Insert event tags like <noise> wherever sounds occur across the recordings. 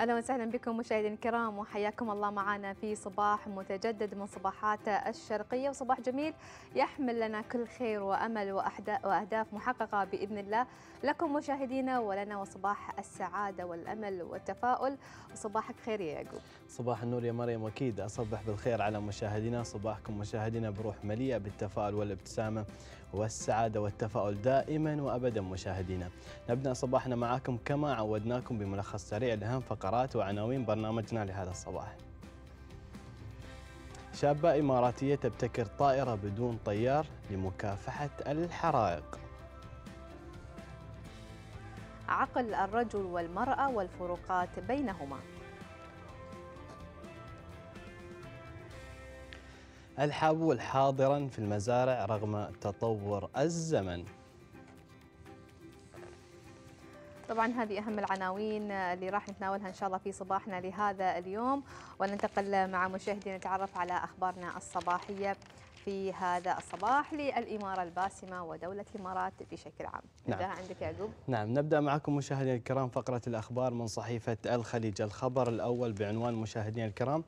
اهلا وسهلا بكم مشاهدينا الكرام وحياكم الله معنا في صباح متجدد من صباحات الشرقيه وصباح جميل يحمل لنا كل خير وامل واهداف محققه باذن الله لكم مشاهدينا ولنا وصباح السعاده والامل والتفاؤل وصباحك خير يا يعقوب. صباح النور يا مريم اكيد اصبح بالخير على مشاهدينا صباحكم مشاهدينا بروح مليئه بالتفاؤل والابتسامه والسعادة والتفاؤل دائما وأبدا مشاهدينا نبدأ صباحنا معاكم كما عودناكم بملخص سريع لأهم فقرات وعناوين برنامجنا لهذا الصباح شابة إماراتية تبتكر طائرة بدون طيار لمكافحة الحرائق عقل الرجل والمرأة والفروقات بينهما الحبول حاضرا في المزارع رغم تطور الزمن طبعا هذه أهم العناوين اللي راح نتناولها إن شاء الله في صباحنا لهذا اليوم وننتقل مع مشاهدينا نتعرف على أخبارنا الصباحية في هذا الصباح للإمارة الباسمة ودولة الإمارات بشكل عام نعم. عندك عقوب نعم نبدأ معكم مشاهدين الكرام فقرة الأخبار من صحيفة الخليج الخبر الأول بعنوان مشاهدين الكرام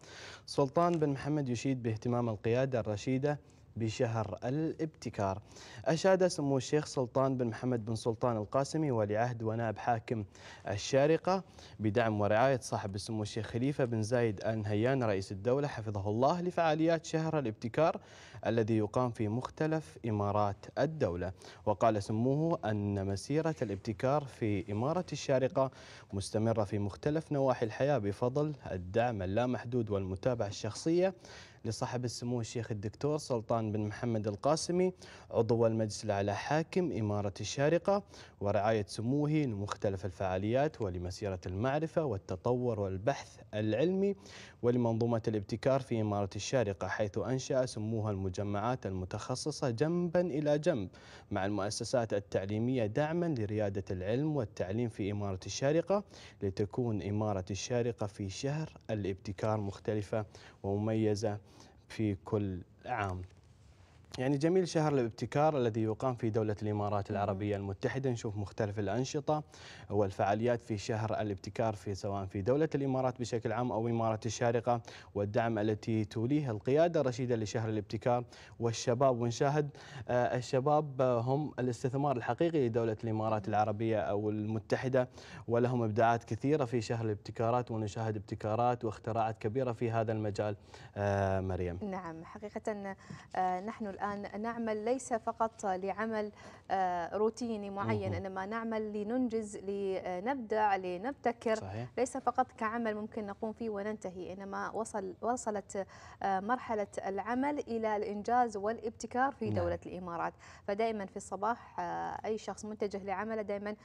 سلطان بن محمد يشيد باهتمام القيادة الرشيدة بشهر الابتكار أشاد سمو الشيخ سلطان بن محمد بن سلطان القاسمي ولي عهد ونائب حاكم الشارقة بدعم ورعاية صاحب سمو الشيخ خليفة بن زايد آل نهيان رئيس الدولة حفظه الله لفعاليات شهر الابتكار الذي يقام في مختلف إمارات الدولة وقال سموه أن مسيرة الابتكار في إمارة الشارقة مستمرة في مختلف نواحي الحياة بفضل الدعم اللامحدود والمتابعة الشخصية لصاحب السمو الشيخ الدكتور سلطان بن محمد القاسمي عضو المجلس الأعلى حاكم إمارة الشارقة ورعاية سموه لمختلف الفعاليات ولمسيرة المعرفة والتطور والبحث العلمي ولمنظومة الابتكار في إمارة الشارقة حيث أنشأ سموها المجمعات المتخصصة جنبا إلى جنب مع المؤسسات التعليمية دعما لريادة العلم والتعليم في إمارة الشارقة لتكون إمارة الشارقة في شهر الابتكار مختلفة ومميزة في كل عام يعني جميل شهر الابتكار الذي يقام في دولة الإمارات العربية المتحدة نشوف مختلف الأنشطة والفعاليات في شهر الابتكار في سواء في دولة الإمارات بشكل عام أو إمارة الشارقة والدعم التي توليها القيادة الرشيدة لشهر الابتكار والشباب ونشاهد آه، الشباب هم الاستثمار الحقيقي لدولة الإمارات العربية أو المتحدة ولهم إبداعات كثيرة في شهر الابتكارات ونشاهد ابتكارات واختراعات كبيرة في هذا المجال آه، مريم نعم حقيقة آه، نحن الآن نعمل ليس فقط لعمل آه، روتيني معين إنما نعمل لننجز لنبدع لنبتكر صحيح. ليس فقط كعمل ممكن نقوم فيه وننتهي إنما وصل وصلت آه، مرحلة العمل إلى الإنجاز والابتكار في نعم. دولة نعم. الإمارات فدائما في الصباح آه، أي شخص متجه لعمله دائما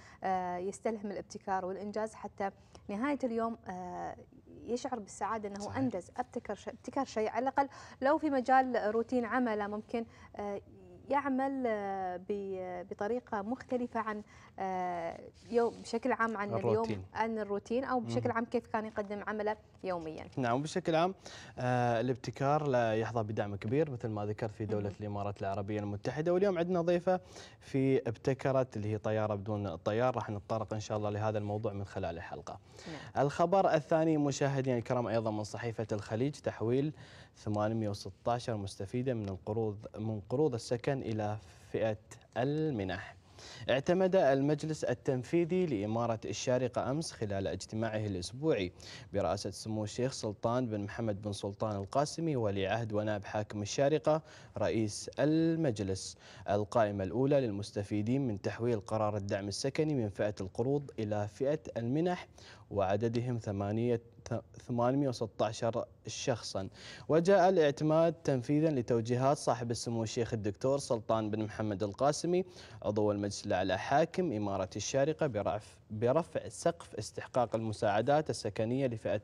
يستلهم الابتكار والإنجاز حتى نهاية اليوم يشعر بالسعاده انه صحيح. انجز ابتكر ابتكر شيء على الاقل لو في مجال روتين عمله ممكن آه، يعمل آه، بطريقه مختلفه عن آه، يوم بشكل عام عن اليوم عن الروتين او بشكل عام كيف كان يقدم عمله يوميا. نعم بشكل عام آه، الابتكار لا يحظى بدعم كبير مثل ما ذكرت في دوله الامارات العربيه المتحده واليوم عندنا ضيفه في ابتكرت اللي هي طياره بدون طيار راح نتطرق ان شاء الله لهذا الموضوع من خلال الحلقه. نعم. الخبر الثاني مشاهدينا الكرام ايضا من صحيفه الخليج تحويل 816 مستفيدة من القروض من قروض السكن إلى فئة المنح اعتمد المجلس التنفيذي لإمارة الشارقة أمس خلال اجتماعه الأسبوعي برئاسة سمو الشيخ سلطان بن محمد بن سلطان القاسمي ولي عهد ونائب حاكم الشارقة رئيس المجلس القائمة الأولى للمستفيدين من تحويل قرار الدعم السكني من فئة القروض إلى فئة المنح وعددهم ثمانية 816 شخصا وجاء الاعتماد تنفيذا لتوجيهات صاحب السمو الشيخ الدكتور سلطان بن محمد القاسمي عضو المجلس الأعلى حاكم إمارة الشارقة برعف برفع سقف استحقاق المساعدات السكنية لفئة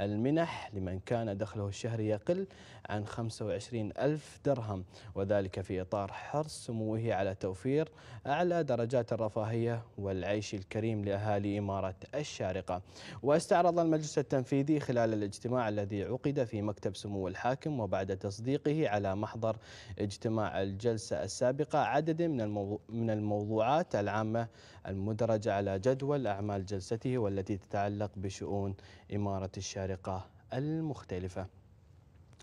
المنح لمن كان دخله الشهري يقل عن 25 ألف درهم وذلك في إطار حرص سموه على توفير أعلى درجات الرفاهية والعيش الكريم لأهالي إمارة الشارقة واستعرض المجلس التنفيذي خلال الاجتماع الذي عقد في مكتب سمو الحاكم وبعد تصديقه على محضر اجتماع الجلسة السابقة عدد من الموضوعات العامة المدرجة على جلسة جدول أعمال جلسته والتي تتعلق بشؤون إمارة الشارقة المختلفة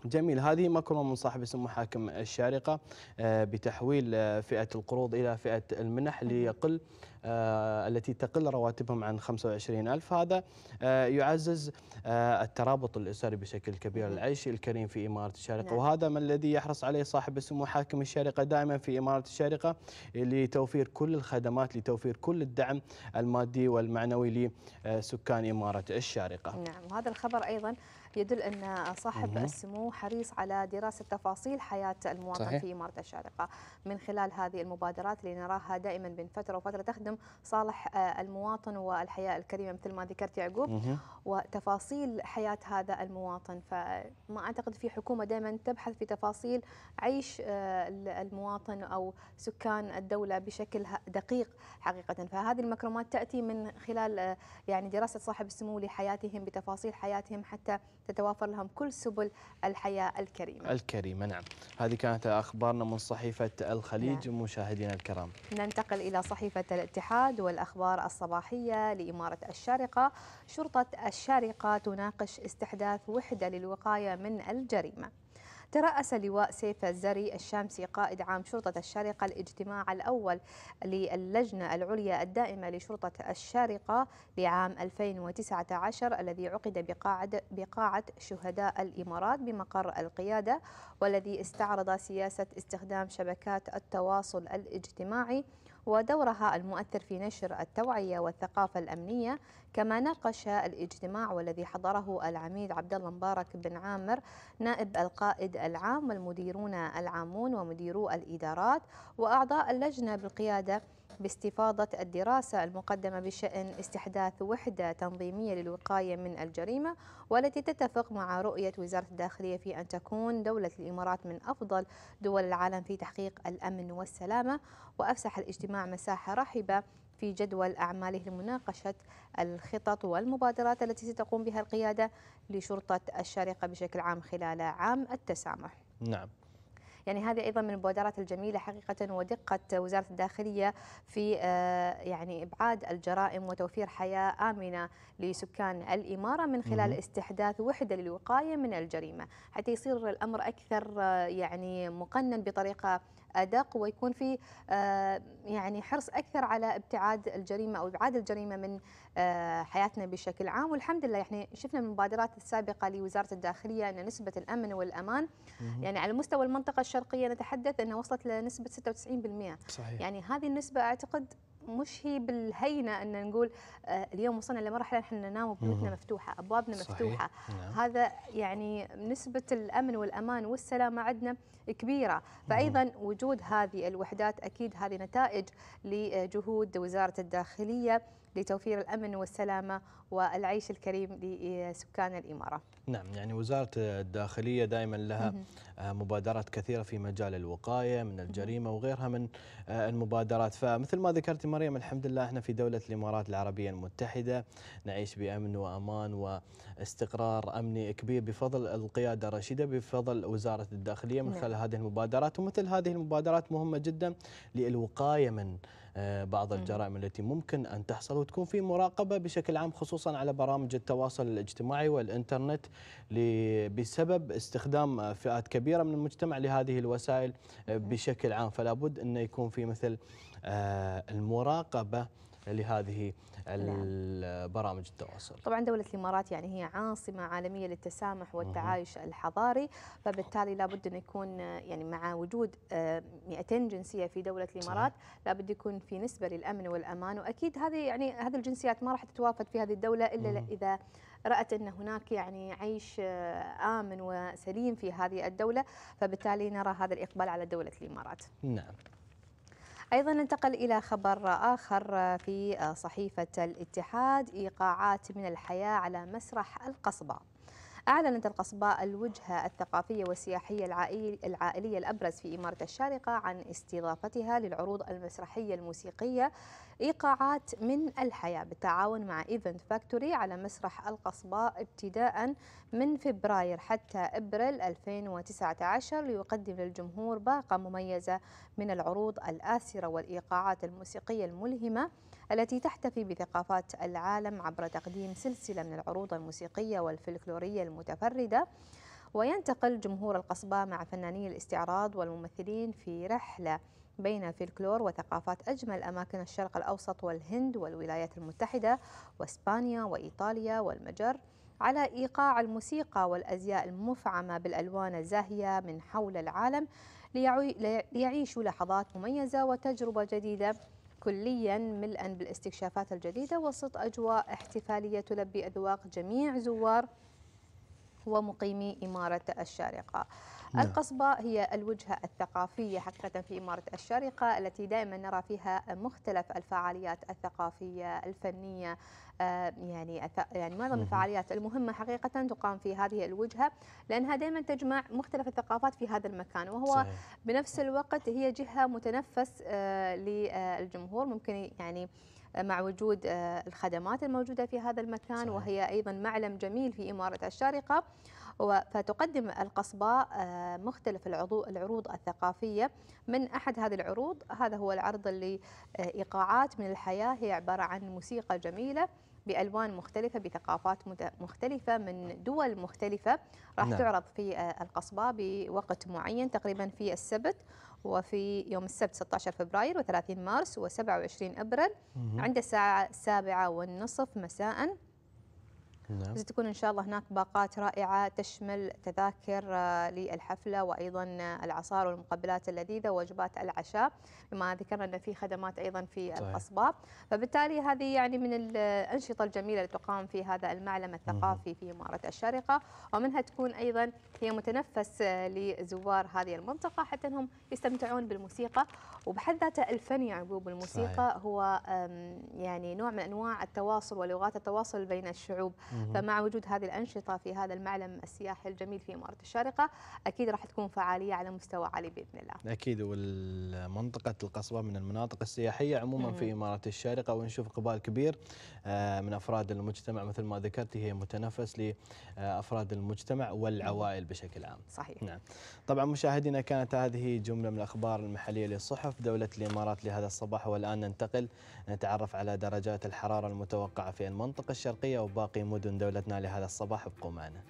جميل هذه مكرمة من صاحب اسم محاكم الشارقة آه، بتحويل آه، فئة القروض إلى فئة المنح ليقل آه، التي تقل رواتبهم عن 25 ألف هذا آه، يعزز آه، الترابط الأسري بشكل كبير العيش الكريم في إمارة الشارقة نعم. وهذا ما الذي يحرص عليه صاحب السمو حاكم الشارقة دائما في إمارة الشارقة لتوفير كل الخدمات لتوفير كل الدعم المادي والمعنوي لسكان إمارة الشارقة نعم وهذا الخبر أيضا يدل أن صاحب مه. السمو حريص على دراسة تفاصيل حياة المواطن صحيح. في إمارة الشارقة من خلال هذه المبادرات اللي نراها دائما بين فترة وفترة تخدم صالح آه، المواطن والحياة الكريمة مثل ما ذكرت يعقوب وتفاصيل حياة هذا المواطن فما أعتقد في حكومة دائما تبحث في تفاصيل عيش آه، المواطن أو سكان الدولة بشكل دقيق حقيقة فهذه المكرمات تأتي من خلال آه، يعني دراسة صاحب السمو لحياتهم بتفاصيل حياتهم حتى تتوافر لهم كل سبل الحياة الكريمة الكريمة نعم هذه كانت أخبارنا من صحيفة الخليج نعم. مشاهدينا الكرام ننتقل إلى صحيفة الاتحاد والأخبار الصباحية لإمارة الشارقة شرطة الشارقة تناقش استحداث وحدة للوقاية من الجريمة ترأس لواء سيف الزري الشامسي قائد عام شرطة الشارقة الاجتماع الأول للجنة العليا الدائمة لشرطة الشارقة لعام 2019 الذي عقد بقاعة, بقاعة شهداء الإمارات بمقر القيادة والذي استعرض سياسة استخدام شبكات التواصل الاجتماعي ودورها المؤثر في نشر التوعية والثقافة الأمنية كما ناقش الاجتماع والذي حضره العميد عبد الله مبارك بن عامر نائب القائد العام والمديرون العامون ومديرو الإدارات وأعضاء اللجنة بالقيادة باستفاضة الدراسة المقدمة بشأن استحداث وحدة تنظيمية للوقاية من الجريمة والتي تتفق مع رؤية وزارة الداخلية في أن تكون دولة الإمارات من أفضل دول العالم في تحقيق الأمن والسلامة وأفسح الاجتماع مساحة رحبة في جدول أعماله لمناقشة الخطط والمبادرات التي ستقوم بها القيادة لشرطة الشارقة بشكل عام خلال عام التسامح نعم يعني هذه أيضا من المبادرات الجميلة حقيقة ودقة وزارة الداخلية في آه، يعني إبعاد الجرائم وتوفير حياة آمنة لسكان الإمارة من خلال استحداث وحدة للوقاية من الجريمة حتى يصير الأمر أكثر آه، يعني مقنن بطريقة ادق ويكون في آه، يعني حرص اكثر على ابتعاد الجريمه او ابعاد الجريمه من آه، حياتنا بشكل عام والحمد لله يعني شفنا من المبادرات السابقه لوزاره الداخليه ان نسبه الامن والامان يعني على مستوى المنطقه الشرقيه نتحدث انها وصلت لنسبه 96% صحيح. يعني هذه النسبه اعتقد مش هي بالهينه ان نقول آه، اليوم وصلنا لمرحله احنا ننام بيوتنا مفتوحه ابوابنا مفتوحه نعم. هذا يعني نسبه الامن والامان والسلامه عندنا كبيره فايضا وجود هذه الوحدات اكيد هذه نتائج لجهود وزاره الداخليه لتوفير الأمن والسلامة والعيش الكريم لسكان الإمارة نعم يعني وزارة الداخلية دائما لها آه، مبادرات كثيرة في مجال الوقاية من الجريمة وغيرها من آه، المبادرات فمثل ما ذكرت مريم الحمد لله احنا في دولة الإمارات العربية المتحدة نعيش بأمن وأمان واستقرار أمني كبير بفضل القيادة الرشيدة بفضل وزارة الداخلية من نعم. خلال هذه المبادرات ومثل هذه المبادرات مهمة جدا للوقاية من آه، بعض الجرائم التي ممكن أن تحصل وتكون في مراقبة بشكل عام خصوصا على برامج التواصل الاجتماعي والإنترنت بسبب استخدام فئات كبيرة من المجتمع لهذه الوسائل آه، بشكل عام فلا بد أن يكون في مثل آه، المراقبة لهذه نعم. البرامج التواصل طبعا دولة الإمارات يعني هي عاصمة عالمية للتسامح والتعايش الحضاري فبالتالي لابد أن يكون يعني مع وجود 200 آه، جنسية في دولة الإمارات لابد يكون في نسبة للأمن والأمان وأكيد هذه يعني هذه الجنسيات ما راح تتوافد في هذه الدولة إلا إذا رأت أن هناك يعني عيش آه، آمن وسليم في هذه الدولة فبالتالي نرى هذا الإقبال على دولة الإمارات نعم أيضا ننتقل إلى خبر آخر في صحيفة الاتحاد إيقاعات من الحياة على مسرح القصبة أعلنت القصباء الوجهة الثقافية والسياحية العائلية الأبرز في إمارة الشارقة عن استضافتها للعروض المسرحية الموسيقية إيقاعات من الحياة بالتعاون مع إيفنت فاكتوري على مسرح القصباء ابتداء من فبراير حتى إبريل 2019 ليقدم للجمهور باقة مميزة من العروض الآسرة والإيقاعات الموسيقية الملهمة التي تحتفي بثقافات العالم عبر تقديم سلسلة من العروض الموسيقية والفلكلورية المتفردة وينتقل جمهور القصبة مع فناني الاستعراض والممثلين في رحلة بين فلكلور وثقافات أجمل أماكن الشرق الأوسط والهند والولايات المتحدة وإسبانيا وإيطاليا والمجر على إيقاع الموسيقى والأزياء المفعمة بالألوان الزاهية من حول العالم ليعيشوا لحظات مميزة وتجربة جديدة كليا ملئا بالاستكشافات الجديدة وسط أجواء احتفالية تلبي أذواق جميع زوار ومقيمي إمارة الشارقة نعم. القصبة هي الوجهة الثقافية حقيقة في إمارة الشارقة التي دائما نرى فيها مختلف الفعاليات الثقافية الفنية آه، يعني يعني معظم الفعاليات المهمة حقيقة تقام في هذه الوجهة لأنها دائما تجمع مختلف الثقافات في هذا المكان وهو صحيح. بنفس الوقت هي جهة متنفس آه، للجمهور ممكن يعني مع وجود آه، الخدمات الموجودة في هذا المكان صحيح. وهي أيضا معلم جميل في إمارة الشارقة فتقدم القصباء آه، مختلف العروض الثقافية من أحد هذه العروض هذا هو العرض اللي آه، إيقاعات من الحياة هي عبارة عن موسيقى جميلة بألوان مختلفة بثقافات مختلفة من دول مختلفة راح نعم. تعرض في آه، القصبة بوقت معين تقريبا في السبت وفي يوم السبت 16 فبراير و30 مارس و27 أبريل عند الساعة السابعة والنصف مساءً نعم. ستكون إن شاء الله هناك باقات رائعة تشمل تذاكر آه، للحفلة وأيضا آه، العصار والمقبلات اللذيذة ووجبات العشاء بما ذكرنا أن في خدمات أيضا في صحيح. الأصباب فبالتالي هذه يعني من الأنشطة الجميلة اللي تقام في هذا المعلم الثقافي في إمارة الشارقة ومنها تكون أيضا هي متنفس آه، لزوار هذه المنطقة حتى أنهم يستمتعون بالموسيقى وبحد ذاته الفن يعقوب الموسيقى صحيح. هو يعني نوع من أنواع التواصل ولغات التواصل بين الشعوب فمع وجود هذه الأنشطة في هذا المعلم السياحي الجميل في إمارة الشارقة أكيد راح تكون فعالية على مستوى عالي بإذن الله أكيد والمنطقة القصبة من المناطق السياحية عموما في إمارة الشارقة ونشوف اقبال كبير آه، من أفراد المجتمع مثل ما ذكرت هي متنفس لأفراد المجتمع والعوائل بشكل عام صحيح نعم طبعا مشاهدينا كانت هذه جملة من الأخبار المحلية للصحف دولة الإمارات لهذا الصباح والآن ننتقل نتعرف على درجات الحرارة المتوقعة في المنطقة الشرقية وباقي مدن تكون دولتنا لهذا الصباح ابقوا معنا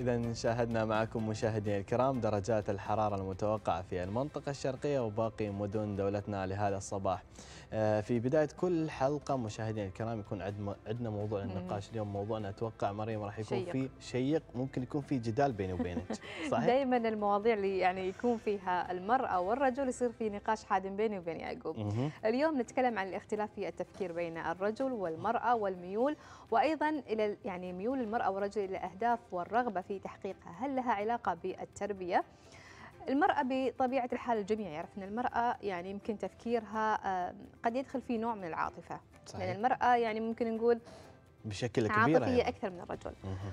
إذا شاهدنا معكم مشاهدينا الكرام درجات الحرارة المتوقعة في المنطقة الشرقية وباقي مدن دولتنا لهذا الصباح آه، في بدايه كل حلقه مشاهدينا الكرام يكون عندنا موضوع للنقاش اليوم موضوعنا اتوقع مريم راح يكون شيق. فيه شيق ممكن يكون فيه جدال بيني وبينك <laughs> صحيح دائما المواضيع اللي يعني يكون فيها المراه والرجل يصير في نقاش حاد بيني وبين يعقوب اليوم نتكلم عن الاختلاف في التفكير بين الرجل والمراه والميول وايضا الى يعني ميول المراه والرجل الى الاهداف والرغبه في تحقيقها هل لها علاقه بالتربيه المرأة بطبيعة الحال الجميع يعرف أن المرأة يعني يمكن تفكيرها آه، قد يدخل فيه نوع من العاطفة صحيح. لأن يعني المرأة يعني ممكن نقول بشكل كبير عاطفية يعني. أكثر من الرجل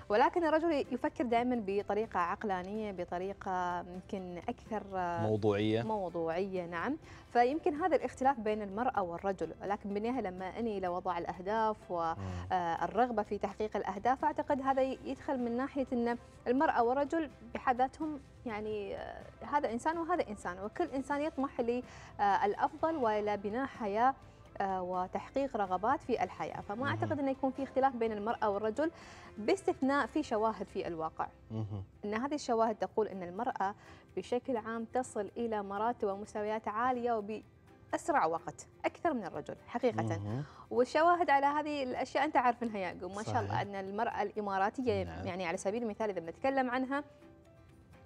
ولكن الرجل يفكر دائما بطريقة عقلانية بطريقة يمكن أكثر موضوعية موضوعية نعم فيمكن هذا الاختلاف بين المرأة والرجل ولكن بالنهاية لما أني لوضع الأهداف والرغبة آه، في تحقيق الأهداف أعتقد هذا يدخل من ناحية أن المرأة والرجل بحد ذاتهم يعني آه، هذا إنسان وهذا إنسان وكل إنسان يطمح للأفضل وإلى بناء حياة آه، وتحقيق رغبات في الحياة فما أعتقد أنه يكون في اختلاف بين المرأة والرجل باستثناء في شواهد في الواقع أن هذه الشواهد تقول أن المرأة بشكل عام تصل إلى مراتب ومستويات عالية وب اسرع وقت اكثر من الرجل حقيقه والشواهد على هذه الاشياء انت عارف انها يا ما شاء الله ان المراه الاماراتيه نعم. يعني على سبيل المثال اذا بنتكلم عنها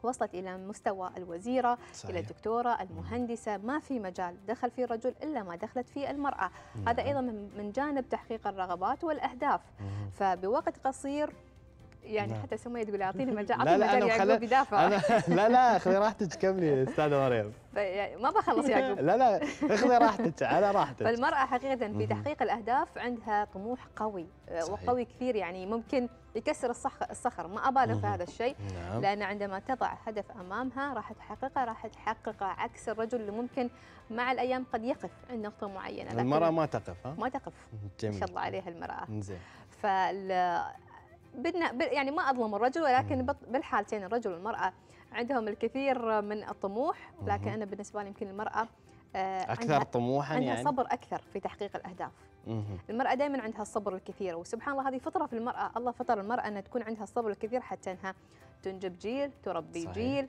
وصلت إلى مستوى الوزيرة صحيح. إلى الدكتورة المهندسة ما في مجال دخل فيه الرجل إلا ما دخلت فيه المرأة مم. هذا أيضا من جانب تحقيق الرغبات والأهداف مم. فبوقت قصير يعني لا. نعم. حتى سمية تقول اعطيني مجال اعطيني مجال يعقوب يدافع أنا <laughs> لا لا خذي راحتك كملي استاذه مريم يعني ما بخلص يا عقوب لا لا اخذي راحتك على راحتك فالمرأة حقيقة في تحقيق الاهداف عندها طموح قوي صحيح. وقوي كثير يعني ممكن يكسر الصخر ما أبالغ في هذا الشيء نعم. لأن عندما تضع هدف أمامها راح تحققه راح تحققه عكس الرجل اللي ممكن مع الأيام قد يقف عند نقطة معينة المرأة ما تقف ها؟ ما تقف جميل إن شاء الله عليها المرأة زين فال بدنا يعني ما اظلم الرجل ولكن بالحالتين الرجل والمراه عندهم الكثير من الطموح لكن انا بالنسبه لي يمكن المراه آه، اكثر طموحا عندها يعني صبر اكثر في تحقيق الاهداف المرأة دائما عندها الصبر الكثير وسبحان الله هذه فطرة في المرأة الله فطر المرأة أن تكون عندها الصبر الكثير حتى أنها تنجب جيل تربي صحيح. جيل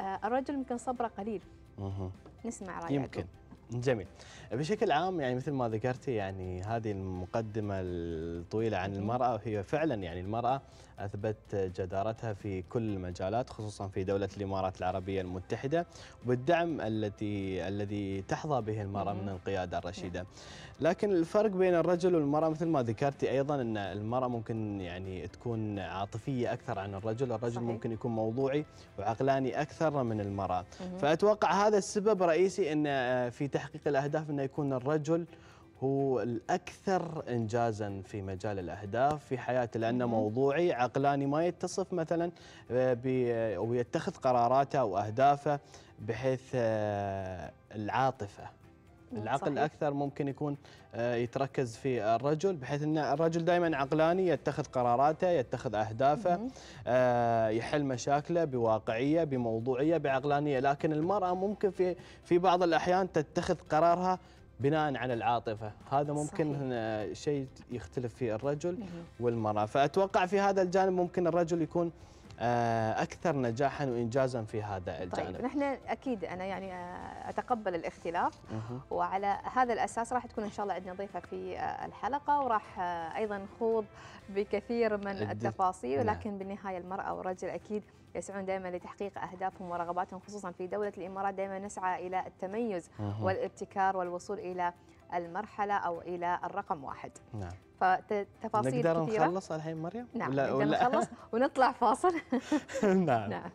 آه الرجل يمكن صبره قليل مه. نسمع رأيك يمكن جميل بشكل عام يعني مثل ما ذكرتي يعني هذه المقدمة الطويلة عن المرأة وهي فعلا يعني المرأة أثبت جدارتها في كل المجالات خصوصا في دولة الإمارات العربية المتحدة وبالدعم التي الذي تحظى به المرأة من القيادة الرشيدة لكن الفرق بين الرجل والمرأة مثل ما ذكرتي أيضا أن المرأة ممكن يعني تكون عاطفية أكثر عن الرجل الرجل صحيح. ممكن يكون موضوعي وعقلاني أكثر من المرأة فأتوقع هذا السبب رئيسي أن آه، في تحقيق الأهداف أنه يكون الرجل هو الأكثر إنجازا في مجال الأهداف في حياته لأنه موضوعي عقلاني ما يتصف مثلا أو آه، آه، يتخذ قراراته أو أهدافه بحيث آه، العاطفة العقل صحيح. اكثر ممكن يكون يتركز في الرجل بحيث ان الرجل دائما عقلاني يتخذ قراراته يتخذ اهدافه يحل مشاكله بواقعيه بموضوعيه بعقلانيه لكن المراه ممكن في في بعض الاحيان تتخذ قرارها بناء على العاطفه هذا ممكن شيء يختلف فيه الرجل والمراه فاتوقع في هذا الجانب ممكن الرجل يكون آه، اكثر نجاحا وانجازا في هذا الجانب. طيب نحن اكيد انا يعني آه، اتقبل الاختلاف وعلى هذا الاساس راح تكون ان شاء الله عندنا ضيفه في آه، الحلقه وراح ايضا نخوض بكثير من التفاصيل نعم. ولكن بالنهايه المراه والرجل اكيد يسعون دائما لتحقيق اهدافهم ورغباتهم خصوصا في دوله الامارات دائما نسعى الى التميز والابتكار والوصول الى المرحله او الى الرقم واحد نعم فتفاصيل نقدر كثيره نخلص الحين مريم نعم ولا نقدر ولا نخلص <laughs> ونطلع فاصل نعم, نعم.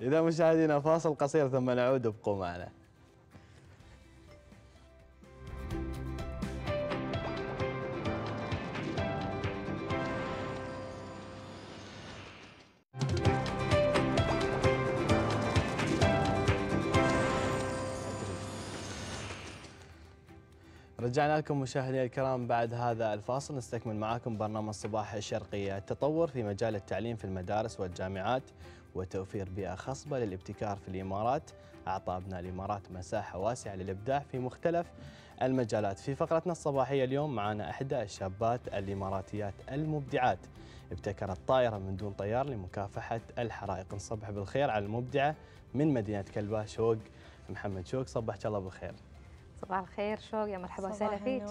اذا مشاهدينا فاصل قصير ثم نعود ابقوا معنا رجعنا لكم مشاهدينا الكرام بعد هذا الفاصل نستكمل معاكم برنامج صباح الشرقية التطور في مجال التعليم في المدارس والجامعات وتوفير بيئة خصبة للابتكار في الإمارات أعطى أبناء الإمارات مساحة واسعة للإبداع في مختلف المجالات في فقرتنا الصباحية اليوم معنا إحدى الشابات الإماراتيات المبدعات ابتكرت طائرة من دون طيار لمكافحة الحرائق نصبح بالخير على المبدعة من مدينة كلبه شوق محمد شوق صبحك الله بالخير صباح الخير شوق يا مرحبا وسهلا فيك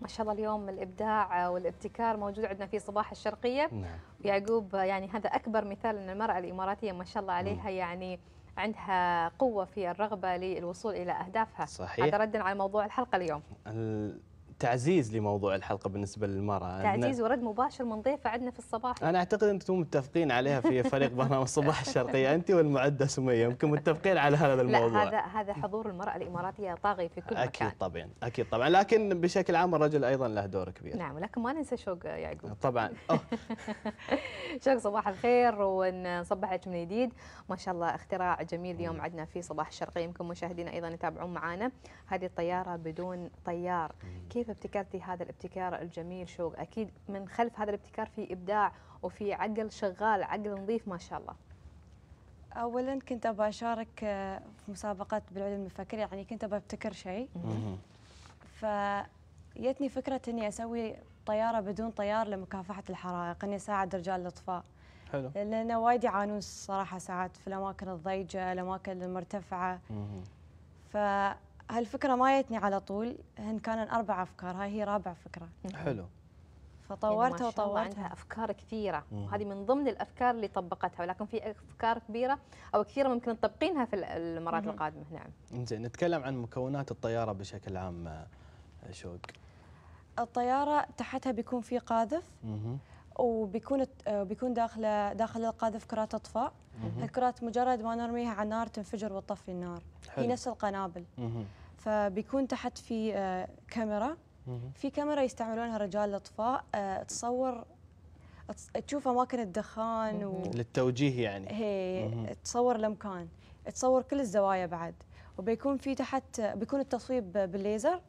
ما شاء الله اليوم الابداع والابتكار موجود عندنا في صباح الشرقيه نعم. يعقوب يعني هذا اكبر مثال ان المراه الاماراتيه ما شاء الله عليها يعني عندها قوه في الرغبه للوصول الى اهدافها صحيح هذا ردا على موضوع الحلقه اليوم ال... تعزيز لموضوع الحلقه بالنسبه للمراه تعزيز ورد مباشر من ضيفه عندنا في الصباح انا اعتقد انتم متفقين عليها في فريق <laughs> برنامج الصباح الشرقيه انت والمعده سميه يمكن متفقين على هذا الموضوع لا هذا هذا حضور المراه الاماراتيه طاغي في كل أكيد مكان اكيد طبعا اكيد طبعا لكن بشكل عام الرجل ايضا له دور كبير نعم ولكن ما ننسى شوق يعقوب طبعا <laughs> شك صباح الخير ونصبحك من جديد ما شاء الله اختراع جميل اليوم عندنا في صباح الشرقية يمكن مشاهدينا أيضا يتابعون معنا هذه الطيارة بدون طيار كيف ابتكرتي هذا الابتكار الجميل شوق أكيد من خلف هذا الابتكار في إبداع وفي عقل شغال عقل نظيف ما شاء الله اولا كنت ابى اشارك آه، في مسابقه بالعلم المفكر يعني كنت ابى ابتكر شيء فجتني فكره اني اسوي طياره بدون طيار لمكافحه الحرائق اني اساعد رجال الاطفاء حلو لان وايد يعانون الصراحه ساعات في الاماكن الضيجه الاماكن المرتفعه فهالفكره ما جتني على طول هن كانن اربع افكار هاي هي رابع فكره حلو فطورتها يعني وطورتها عندها افكار كثيره وهذه من ضمن الافكار اللي طبقتها ولكن في افكار كبيره او كثيره ممكن تطبقينها في المرات القادمه نعم زين نتكلم عن مكونات الطياره بشكل عام آه، شوق الطياره تحتها بيكون في قاذف وبيكون آه، بيكون داخله داخل القاذف كرات اطفاء هالكرات مجرد ما نرميها على النار تنفجر وتطفي النار حلو. هي نفس القنابل فبيكون تحت في آه، كاميرا في كاميرا يستعملونها رجال الاطفاء آه، تصور تشوف اماكن الدخان و... للتوجيه يعني هي تصور الامكان تصور كل الزوايا بعد وبيكون في تحت بيكون التصويب بالليزر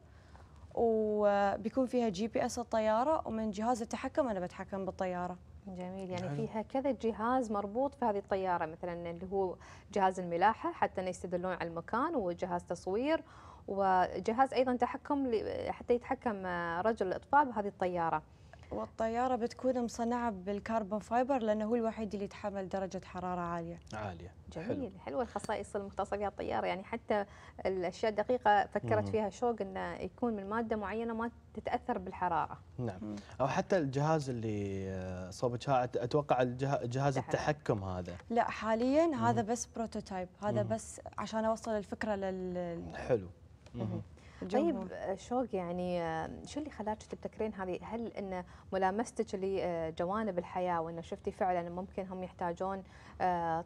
وبيكون فيها جي بي اس الطياره ومن جهاز التحكم انا بتحكم بالطياره جميل يعني فيها كذا جهاز مربوط في هذه الطياره مثلا اللي هو جهاز الملاحه حتى يستدلون على المكان وجهاز تصوير وجهاز ايضا تحكم حتى يتحكم آه، رجل الاطفاء بهذه الطياره والطيارة بتكون مصنعة بالكربون فايبر لأنه هو الوحيد اللي يتحمل درجة حرارة عالية عالية جميل حلو. حلوة الخصائص المختصة فيها الطيارة يعني حتى الأشياء الدقيقة فكرت مم. فيها شوق أنه يكون من مادة معينة ما تتأثر بالحرارة نعم مم. أو حتى الجهاز اللي صوبك أتوقع جهاز التحكم هذا لا حاليا مم. هذا بس بروتوتايب هذا مم. بس عشان أوصل الفكرة لل حلو مم. مم. الجمهور. طيب آه، شوق يعني آه، شو اللي خلاك تبتكرين هذه هل ان ملامستك لجوانب آه، الحياه وانه شفتي فعلا ممكن هم يحتاجون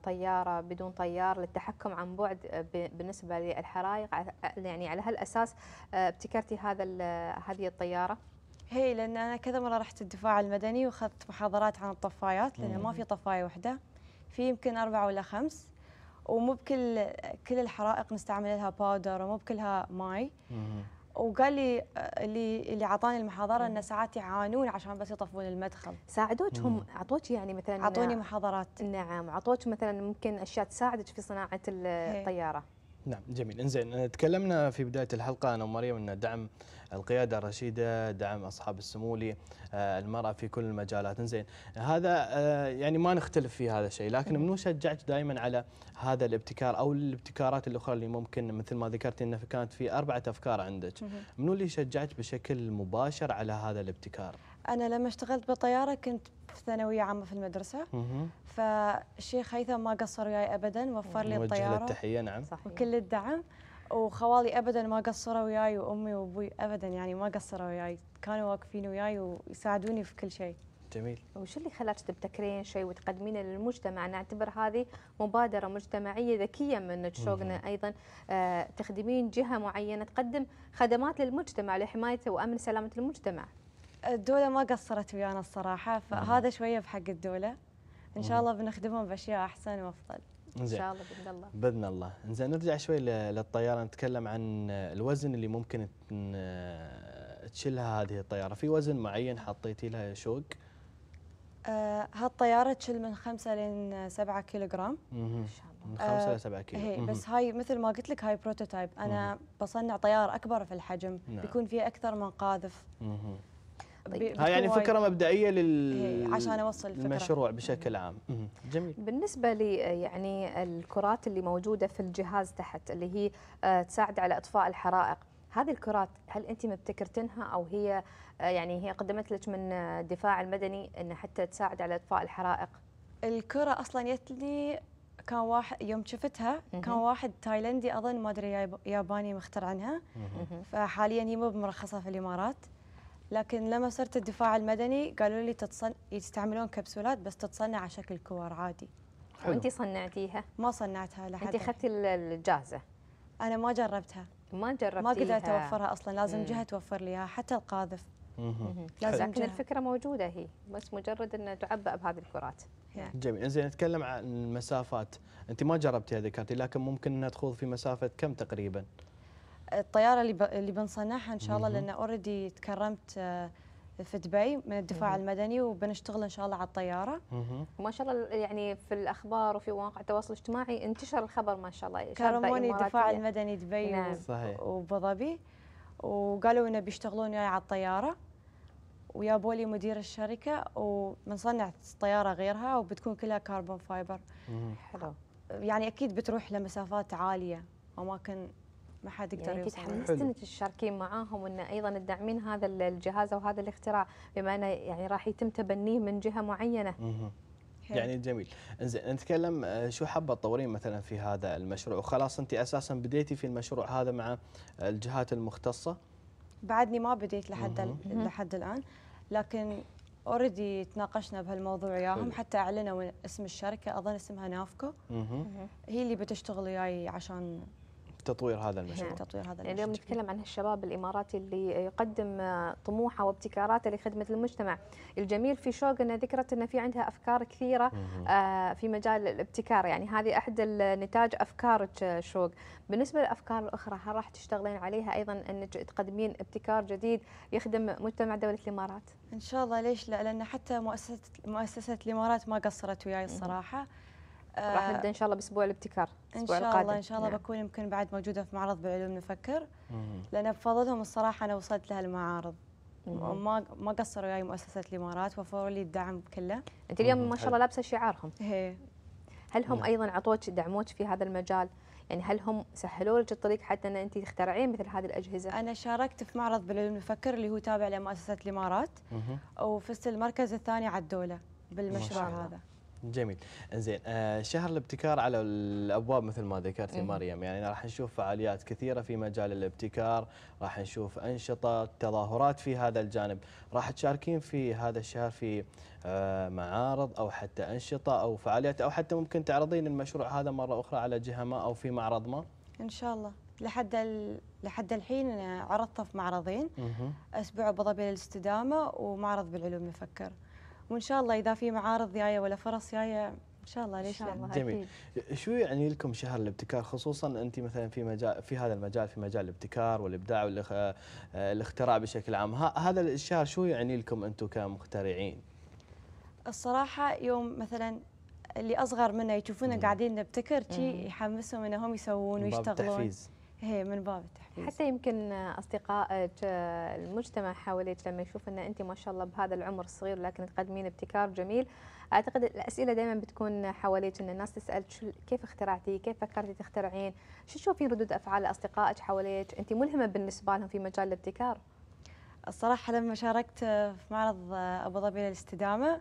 طياره بدون طيار للتحكم عن بعد بالنسبه للحرائق يعني على هالاساس ابتكرتي هذا هذه الطياره؟ هي لان انا كذا مره رحت الدفاع المدني واخذت محاضرات عن الطفايات لانه ما في طفايه واحده في يمكن اربع ولا خمس ومو بكل كل الحرائق نستعمل لها باودر ومو بكلها ماي وقال لي اللي اللي اعطاني المحاضره انه ساعات يعانون عشان بس يطفون المدخل ساعدوك هم اعطوك يعني مثلا اعطوني محاضرات نعم اعطوك مثلا ممكن اشياء تساعدك في صناعه إيه. الطياره هي. نعم جميل انزين تكلمنا في بدايه الحلقه انا ومريم ان دعم القياده الرشيده دعم اصحاب السمو للمراه آه، في كل المجالات زين هذا آه، يعني ما نختلف في هذا الشيء لكن منو شجعك دائما على هذا الابتكار او الابتكارات الاخرى اللي ممكن مثل ما ذكرتي انه كانت في اربعه افكار عندك منو اللي شجعك بشكل مباشر على هذا الابتكار انا لما اشتغلت بالطياره كنت في ثانوية عامة في المدرسة فالشيخ هيثم ما قصر وياي أبدا وفر لي الطيارة التحية نعم وكل الدعم وخوالي ابدا ما قصروا وياي وامي وابوي ابدا يعني ما قصروا وياي كانوا واقفين وياي ويساعدوني في كل شيء جميل وش اللي خلاك تبتكرين شيء وتقدمينه للمجتمع نعتبر هذه مبادره مجتمعيه ذكيه من شوقنا ايضا آه تخدمين جهه معينه تقدم خدمات للمجتمع لحمايه وامن سلامه المجتمع الدوله ما قصرت ويانا الصراحه فهذا شويه بحق الدوله ان شاء الله بنخدمهم باشياء احسن وافضل ان شاء الله باذن الله باذن الله انزين نرجع شوي للطياره نتكلم عن الوزن اللي ممكن تشيلها هذه الطياره في وزن معين حطيتي لها يا شوق آه هالطيارة تشيل من 5 لين 7 كيلوغرام ما شاء الله من 5 ل 7 كيلو هي إيه، بس هاي مثل ما قلت لك هاي بروتوتايب انا بصنع طيارة اكبر في الحجم نعم. بيكون فيها اكثر من قاذف طيب ها يعني فكره مبدئيه لل إيه، عشان اوصل الفكره المشروع بشكل عام جميل بالنسبه لي آه، يعني الكرات اللي موجوده في الجهاز تحت اللي هي آه، تساعد على اطفاء الحرائق هذه الكرات هل انت مبتكرتنها او هي آه، يعني هي قدمت لك من الدفاع المدني ان حتى تساعد على اطفاء الحرائق الكره اصلا جت لي كان واحد يوم شفتها كان واحد تايلندي اظن ما ادري ياباني مخترع عنها فحاليا هي مو بمرخصه في الامارات لكن لما صرت الدفاع المدني قالوا لي تتصن... يستعملون كبسولات بس تتصنع على شكل كور عادي وانت صنعتيها ما صنعتها لحد انت اخذتي الجاهزه انا ما جربتها ما جربتيها ما قدرت اوفرها اصلا لازم مم. جهه توفر لي اياها حتى القاذف لازم لكن جهة. الفكره موجوده هي بس مجرد ان تعبأ بهذه الكرات يعني. جميل زين نتكلم عن المسافات انت ما جربتيها ذكرتي لكن ممكن انها تخوض في مسافه كم تقريبا الطياره اللي اللي بنصنعها ان شاء الله لان اوريدي تكرمت آه، في دبي من الدفاع المدني وبنشتغل ان شاء الله على الطياره. ما شاء الله يعني في الاخبار وفي مواقع التواصل الاجتماعي انتشر الخبر ما شاء الله كرموني الدفاع المدني دبي نعم. صحيح وابو ظبي وقالوا انه بيشتغلون وياي على الطياره ويابوا لي مدير الشركه وبنصنع طياره غيرها وبتكون كلها كربون فايبر. حلو. يعني اكيد بتروح لمسافات عاليه اماكن ما حد يقدر يعني تحمست انك تشاركين معاهم وان ايضا تدعمين هذا الجهاز او هذا الاختراع بما انه يعني راح يتم تبنيه من جهه معينه. يعني جميل انزين نتكلم آه، شو حابه تطورين مثلا في هذا المشروع وخلاص انت اساسا بديتي في المشروع هذا مع الجهات المختصه بعدني ما بديت لحد لحد الان لكن اوريدي تناقشنا بهالموضوع وياهم حتى اعلنوا اسم الشركه اظن اسمها نافكو هي اللي بتشتغل وياي عشان تطوير هذا المشروع نعم. تطوير هذا يعني المشروع اليوم نتكلم عن الشباب الاماراتي اللي يقدم طموحه وابتكاراته لخدمه المجتمع الجميل في شوق ان ذكرت ان في عندها افكار كثيره آه، في مجال الابتكار يعني هذه احد نتاج افكارك شوق بالنسبه للافكار الاخرى هل راح تشتغلين عليها ايضا انك تقدمين ابتكار جديد يخدم مجتمع دوله الامارات ان شاء الله ليش لا لان حتى مؤسسه مؤسسه الامارات ما قصرت وياي الصراحه مم. راح آه، نبدا ان شاء الله باسبوع الابتكار الاسبوع ان شاء القادم. الله ان شاء الله نعم. بكون يمكن بعد موجوده في معرض بعلوم نفكر لان بفضلهم الصراحه انا وصلت لهالمعارض ما ما قصروا وياي مؤسسه الامارات وفروا لي الدعم كله انت اليوم ما شاء الله لابسه شعارهم هي. هل هم نعم. ايضا عطوك دعموك في هذا المجال يعني هل هم سهلوا لك الطريق حتى ان انت تخترعين مثل هذه الاجهزه؟ انا شاركت في معرض بالعلوم نفكر اللي هو تابع لمؤسسه الامارات وفزت المركز الثاني على الدوله بالمشروع هذا. جميل انزين آه شهر الابتكار على الابواب مثل ما ذكرتي إيه. مريم يعني راح نشوف فعاليات كثيره في مجال الابتكار راح نشوف انشطه تظاهرات في هذا الجانب راح تشاركين في هذا الشهر في آه معارض او حتى انشطه او فعاليات او حتى ممكن تعرضين المشروع هذا مره اخرى على جهه ما او في معرض ما ان شاء الله لحد لحد الحين عرضته في معرضين اسبوع ابو ظبي للاستدامه ومعرض بالعلوم المفكر وان شاء الله اذا في معارض جايه ولا فرص جايه ان شاء الله ليش لا جميل أكيد. شو يعني لكم شهر الابتكار خصوصا انت مثلا في مجال في هذا المجال في مجال الابتكار والابداع والاختراع آه، بشكل عام هذا الشهر شو يعني لكم انتم كمخترعين الصراحه يوم مثلا اللي اصغر منا يشوفونا قاعدين نبتكر شيء يحمسهم انهم يسوون ويشتغلون التحفيز. هي من باب التحفيز حتى يمكن اصدقائك آه، المجتمع حواليك لما يشوف ان انت ما شاء الله بهذا العمر الصغير لكن تقدمين ابتكار جميل اعتقد الاسئله دائما بتكون حواليك ان الناس تسالك كيف اخترعتي كيف فكرتي تخترعين شو تشوفين ردود افعال اصدقائك حواليك انت ملهمه بالنسبه لهم في مجال الابتكار الصراحه لما شاركت في معرض ابو ظبي للاستدامه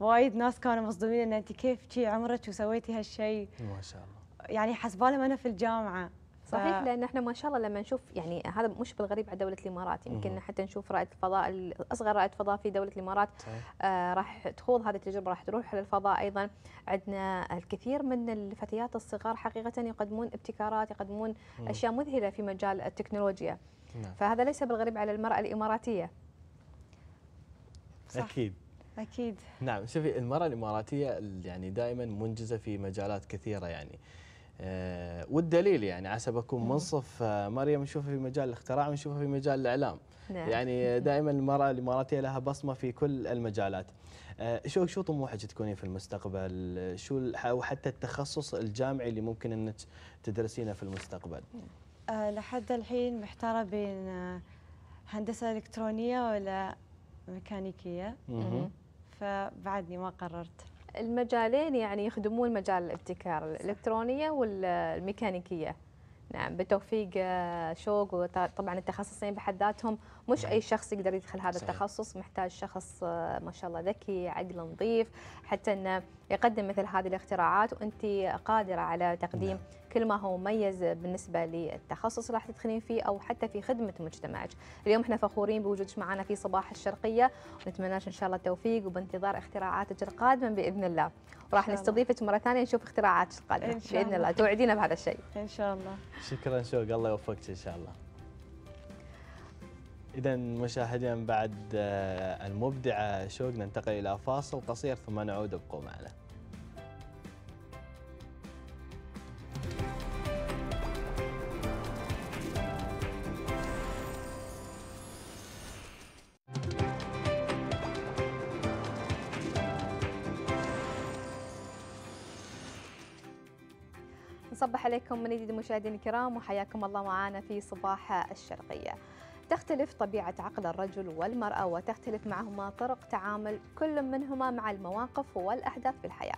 وايد ناس كانوا مصدومين ان انت كيف شي عمرك وسويتي هالشيء ما شاء الله يعني حسبالهم انا في الجامعه صحيح لان احنا ما شاء الله لما نشوف يعني هذا مش بالغريب على دوله الامارات يمكن حتى نشوف رائد فضاء اصغر رائد فضاء في دوله الامارات آه راح تخوض هذه التجربه راح تروح للفضاء ايضا عندنا الكثير من الفتيات الصغار حقيقه يقدمون ابتكارات يقدمون مم. اشياء مذهله في مجال التكنولوجيا نعم. فهذا ليس بالغريب على المراه الاماراتيه صح. اكيد اكيد نعم شوفي المراه الاماراتيه يعني دائما منجزه في مجالات كثيره يعني آه آه، والدليل يعني عسى بكون منصف آه، مريم نشوفها في مجال الاختراع ونشوفها في مجال الاعلام نعم. يعني دائما المراه الاماراتيه لها بصمه في كل المجالات آه، شو شو طموحك تكونين في المستقبل شو او حتى التخصص الجامعي اللي ممكن انك تدرسينه في المستقبل أه لحد الحين محتاره بين هندسه الكترونيه ولا ميكانيكيه فبعدني ما قررت المجالين يعني يخدمون مجال الابتكار الالكترونيه والميكانيكيه نعم بالتوفيق آه، شوق وطبعا التخصصين بحد ذاتهم مش نعم. اي شخص يقدر يدخل هذا صحيح. التخصص محتاج شخص آه، ما شاء الله ذكي عقل نظيف حتى انه يقدم مثل هذه الاختراعات وانت قادره على تقديم نعم. كل ما هو مميز بالنسبه للتخصص اللي راح تدخلين فيه او حتى في خدمه مجتمعك اليوم احنا فخورين بوجودك معنا في صباح الشرقيه ونتمنى ان شاء الله التوفيق وبانتظار اختراعاتك القادمه باذن الله راح نستضيفك مره ثانيه نشوف اختراعاتك القادمه باذن الله توعدينا بهذا الشيء ان شاء الله شكرا شوق الله يوفقك ان شاء الله اذا مشاهدينا بعد آه، المبدعه شوق ننتقل الى فاصل قصير ثم نعود ابقوا معنا عليكم من جديد مشاهدينا الكرام وحياكم الله معنا في صباح الشرقية تختلف طبيعة عقل الرجل والمرأة وتختلف معهما طرق تعامل كل منهما مع المواقف والأحداث في الحياة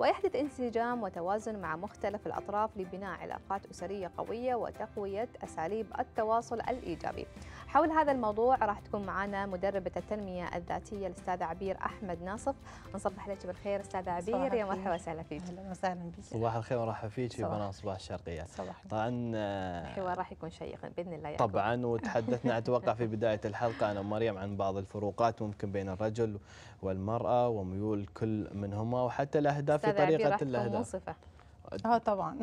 ويحدث انسجام وتوازن مع مختلف الأطراف لبناء علاقات أسرية قوية وتقوية أساليب التواصل الإيجابي حول هذا الموضوع راح تكون معنا مدربة التنمية الذاتية الأستاذة عبير أحمد ناصف نصبح لك بالخير أستاذة عبير يا مرحبا وسهلا فيك أهلا وسهلا بك صباح الخير ومرحبا فيك في بنات صباح الشرقية صباح طبعا الحوار راح يكون شيق بإذن الله يعقوب. طبعا وتحدثنا <laughs> أتوقع في بداية الحلقة أنا ومريم عن بعض الفروقات ممكن بين الرجل والمرأة وميول كل منهما وحتى الأهداف في طريقه الاهداء منصفه اه طبعا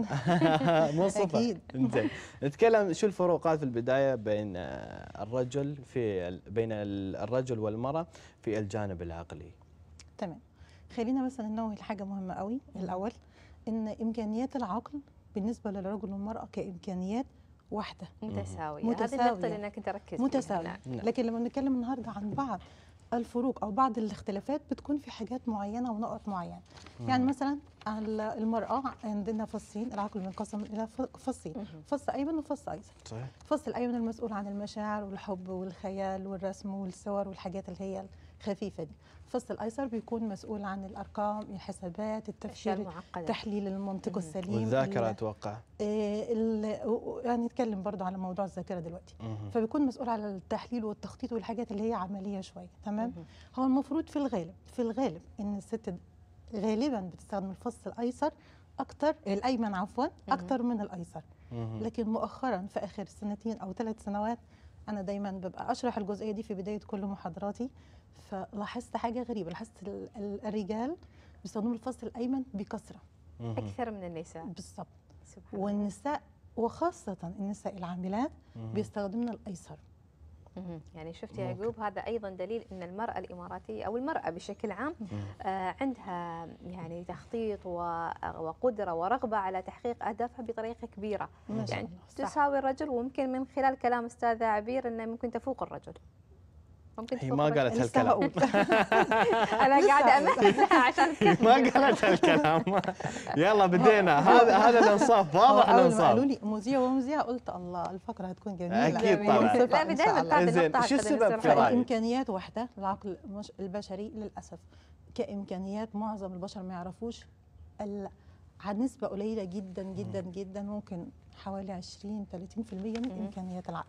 <laughs> منصفه اكيد زين نتكلم شو الفروقات في البدايه بين آه، الرجل في بين الرجل والمراه في الجانب العقلي تمام خلينا مثلا ننوه لحاجه مهمه قوي الاول ان امكانيات العقل بالنسبه للرجل والمراه كامكانيات واحده متساويه متساويه هذه النقطه اللي انك فيها متساويه نعم. نعم. لكن لما نتكلم النهارده عن بعض الفروق او بعض الاختلافات بتكون في حاجات معينه ونقط معينه يعني مثلا المراه عندنا فصين العقل بينقسم الى فصين فص ايمن وفص ايسر صحيح فص الايمن المسؤول عن المشاعر والحب والخيال والرسم والصور والحاجات اللي هي خفيفه دي الفص الايسر بيكون مسؤول عن الارقام الحسابات التفكير تحليل المنطق السليم والذاكره اتوقع آه، يعني نتكلم برضه على موضوع الذاكره دلوقتي مم. فبيكون مسؤول على التحليل والتخطيط والحاجات اللي هي عمليه شويه تمام مم. هو المفروض في الغالب في الغالب ان الست غالبا بتستخدم الفص الايسر اكتر الايمن عفوا اكتر من الايسر لكن مؤخرا في اخر سنتين او ثلاث سنوات انا دايما ببقى اشرح الجزئيه دي في بدايه كل محاضراتي فلاحظت حاجه غريبه لاحظت الرجال بيستخدموا الفصل الايمن بكثره اكثر من النساء بالظبط والنساء وخاصه النساء العاملات بيستخدمن الايسر يعني شفتي يا يعقوب هذا ايضا دليل ان المراه الاماراتيه او المراه بشكل عام آه عندها يعني تخطيط وقدره ورغبه على تحقيق اهدافها بطريقه كبيره يعني تساوي الرجل وممكن من خلال كلام استاذه عبير انه ممكن تفوق الرجل ممكن هي ما قالت هالكلام <laughs> انا قاعده امهد عشان هي <laughs> ما قالت هالكلام يلا بدينا هذا هذا الانصاف واضح الانصاف قالوا لي مذيع ومذيع قلت الله الفقره هتكون جميله اكيد طبعا لا بدايه زين شو السبب في رايك؟ الامكانيات واحده العقل البشري للاسف كامكانيات معظم البشر ما يعرفوش على نسبه قليله جدا جدا جدا ممكن حوالي 20 30% من امكانيات العقل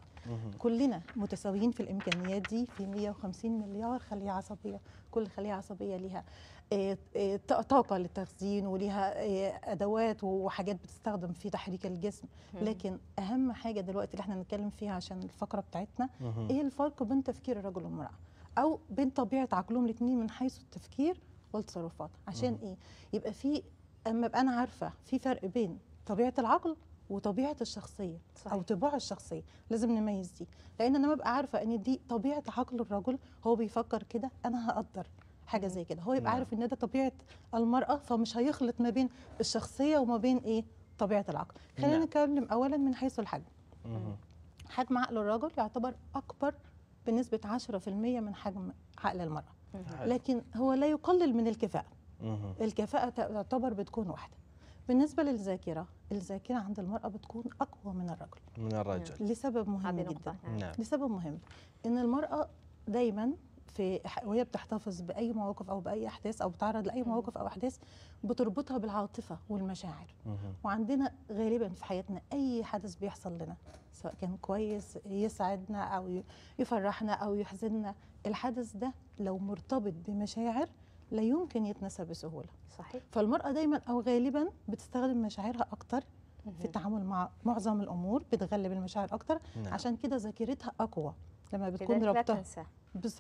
كلنا متساويين في الامكانيات دي في 150 مليار خليه عصبيه كل خليه عصبيه ليها آه، آه، طاقه للتخزين وليها آه، ادوات وحاجات بتستخدم في تحريك الجسم لكن اهم حاجه دلوقتي اللي احنا نتكلم فيها عشان الفقره بتاعتنا ايه الفرق بين تفكير الرجل والمراه او بين طبيعه عقلهم الاثنين من حيث التفكير والتصرفات عشان ايه يبقى في اما ابقى انا عارفه في فرق بين طبيعه العقل وطبيعه الشخصيه صحيح. او طباع الشخصيه لازم نميز دي لان انا ببقى عارفه ان دي طبيعه عقل الرجل هو بيفكر كده انا هقدر حاجه زي كده هو يبقى عارف ان ده طبيعه المراه فمش هيخلط ما بين الشخصيه وما بين ايه طبيعه العقل خلينا نعم. نتكلم اولا من حيث الحجم حجم عقل الرجل يعتبر اكبر بنسبه 10% من حجم عقل المراه لكن هو لا يقلل من الكفاءه الكفاءه تعتبر بتكون واحده بالنسبه للذاكره الذاكره عند المراه بتكون اقوى من الرجل من الرجل لسبب مهم جدا نعم. لسبب مهم ان المراه دايما في وهي بتحتفظ باي مواقف او باي احداث او بتعرض لاي مواقف او احداث بتربطها بالعاطفه والمشاعر وعندنا غالبا في حياتنا اي حدث بيحصل لنا سواء كان كويس يسعدنا او يفرحنا او يحزننا الحدث ده لو مرتبط بمشاعر لا يمكن يتنسى بسهوله صحيح فالمراه دايما او غالبا بتستخدم مشاعرها اكتر في التعامل مع معظم الامور بتغلب المشاعر اكتر نعم. عشان كده ذاكرتها اقوى لما بتكون رابطه نعم.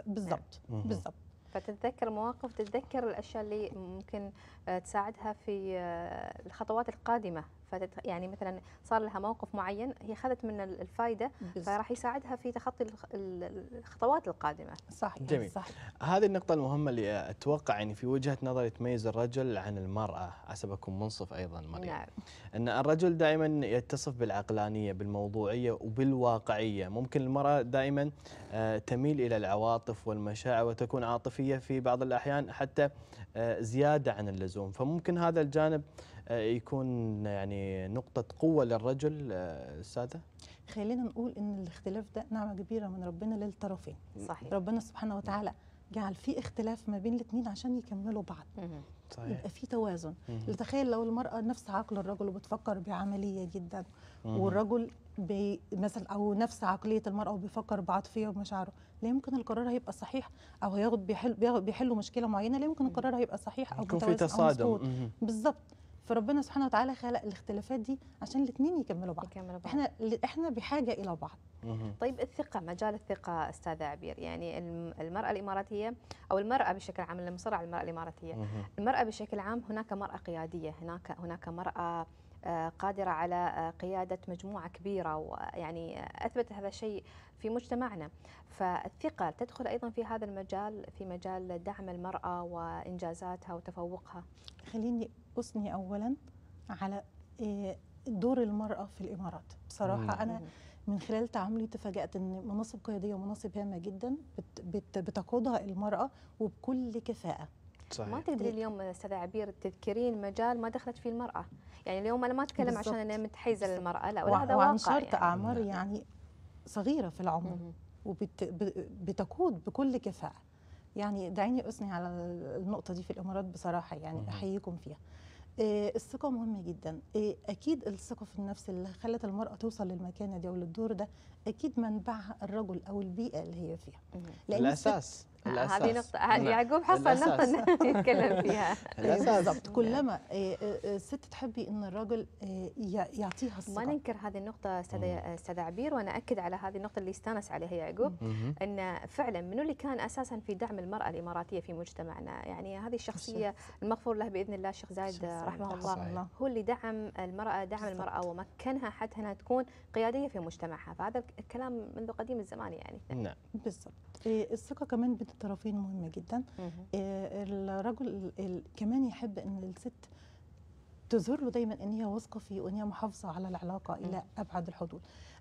بالضبط نعم. بالظبط فتتذكر مواقف تتذكر الاشياء اللي ممكن آه، تساعدها في آه، الخطوات القادمه فتت يعني مثلا صار لها موقف معين هي اخذت من الفائده فراح يساعدها في تخطي الخطوات القادمه. صح جميل صح. هذه النقطه المهمه اللي اتوقع يعني في وجهه نظري تميز الرجل عن المراه حسب اكون منصف ايضا مريم. نعم. ان الرجل دائما يتصف بالعقلانيه بالموضوعيه وبالواقعيه، ممكن المراه دائما آه، تميل الى العواطف والمشاعر وتكون عاطفيه في بعض الاحيان حتى آه، زياده عن اللزوم، فممكن هذا الجانب آه، يكون يعني نقطة قوة للرجل آه، أستاذة؟ خلينا نقول إن الاختلاف ده نعمة كبيرة من ربنا للطرفين صحيح ربنا سبحانه وتعالى جعل في اختلاف ما بين الاثنين عشان يكملوا بعض صحيح. يبقى في توازن تخيل لو المرأة نفس عقل الرجل وبتفكر بعملية جدا والرجل مثلا او نفس عقليه المراه وبيفكر بعاطفيه ومشاعره لا يمكن القرار هيبقى صحيح او هياخد بيحل بيحلوا مشكله معينه لا يمكن القرار هيبقى صحيح او يكون في تصادم بالظبط فربنا سبحانه وتعالى خلق الاختلافات دي عشان الاثنين يكملوا بعض يكملوا بعض احنا احنا بحاجه الى بعض طيب الثقه مجال الثقه استاذه عبير يعني المراه الاماراتيه او المراه بشكل عام المصر على المراه الاماراتيه المراه بشكل عام هناك مراه قياديه هناك هناك مراه آه، قادرة على آه، قيادة مجموعة كبيرة ويعني أثبت هذا الشيء في مجتمعنا فالثقة تدخل أيضا في هذا المجال في مجال دعم المرأة وإنجازاتها وتفوقها خليني أثني أولا على آه، دور المرأة في الإمارات بصراحة مم. أنا من خلال تعاملي تفاجأت أن مناصب قيادية ومناصب هامة جدا بتقودها المرأة وبكل كفاءة صحيح. ما تقدري اليوم استاذه عبير تذكرين مجال ما دخلت فيه المراه يعني اليوم انا ما اتكلم بالزبط. عشان انا متحيزه للمراه لا ولا هذا واقع وانشرت يعني. اعمار يعني صغيره في العمر وبتقود بكل كفاءه يعني دعيني اثني على النقطه دي في الامارات بصراحه يعني احييكم فيها إيه، الثقة مهمة جدا إيه، أكيد الثقة في النفس اللي خلت المرأة توصل للمكانة دي أو للدور ده أكيد منبعها الرجل أو البيئة اللي هي فيها لأن الأساس هذه نقطة نعم. يعقوب حصل نقطة نتكلم فيها <laughs> بالضبط كلما يعني. إيه، إيه، إيه، الست تحبي أن الرجل يعطيها الثقة ما ننكر هذه النقطة أستاذة عبير وأنا أكد على هذه النقطة اللي استانس عليها يعقوب أن فعلا منو اللي كان أساسا في دعم المرأة الإماراتية في مجتمعنا يعني هذه الشخصية المغفور له بإذن الله الشيخ زايد رحمه الله هو اللي دعم المرأة دعم المرأة ومكنها حتى أنها تكون قيادية في مجتمعها فهذا الكلام منذ قديم الزمان يعني نعم بالضبط الثقة كمان الطرفين مهمه جدا آه، الرجل كمان يحب ان الست تظهر له دايما ان هي واثقه فيه وان هي محافظه على العلاقه الى ابعد الحدود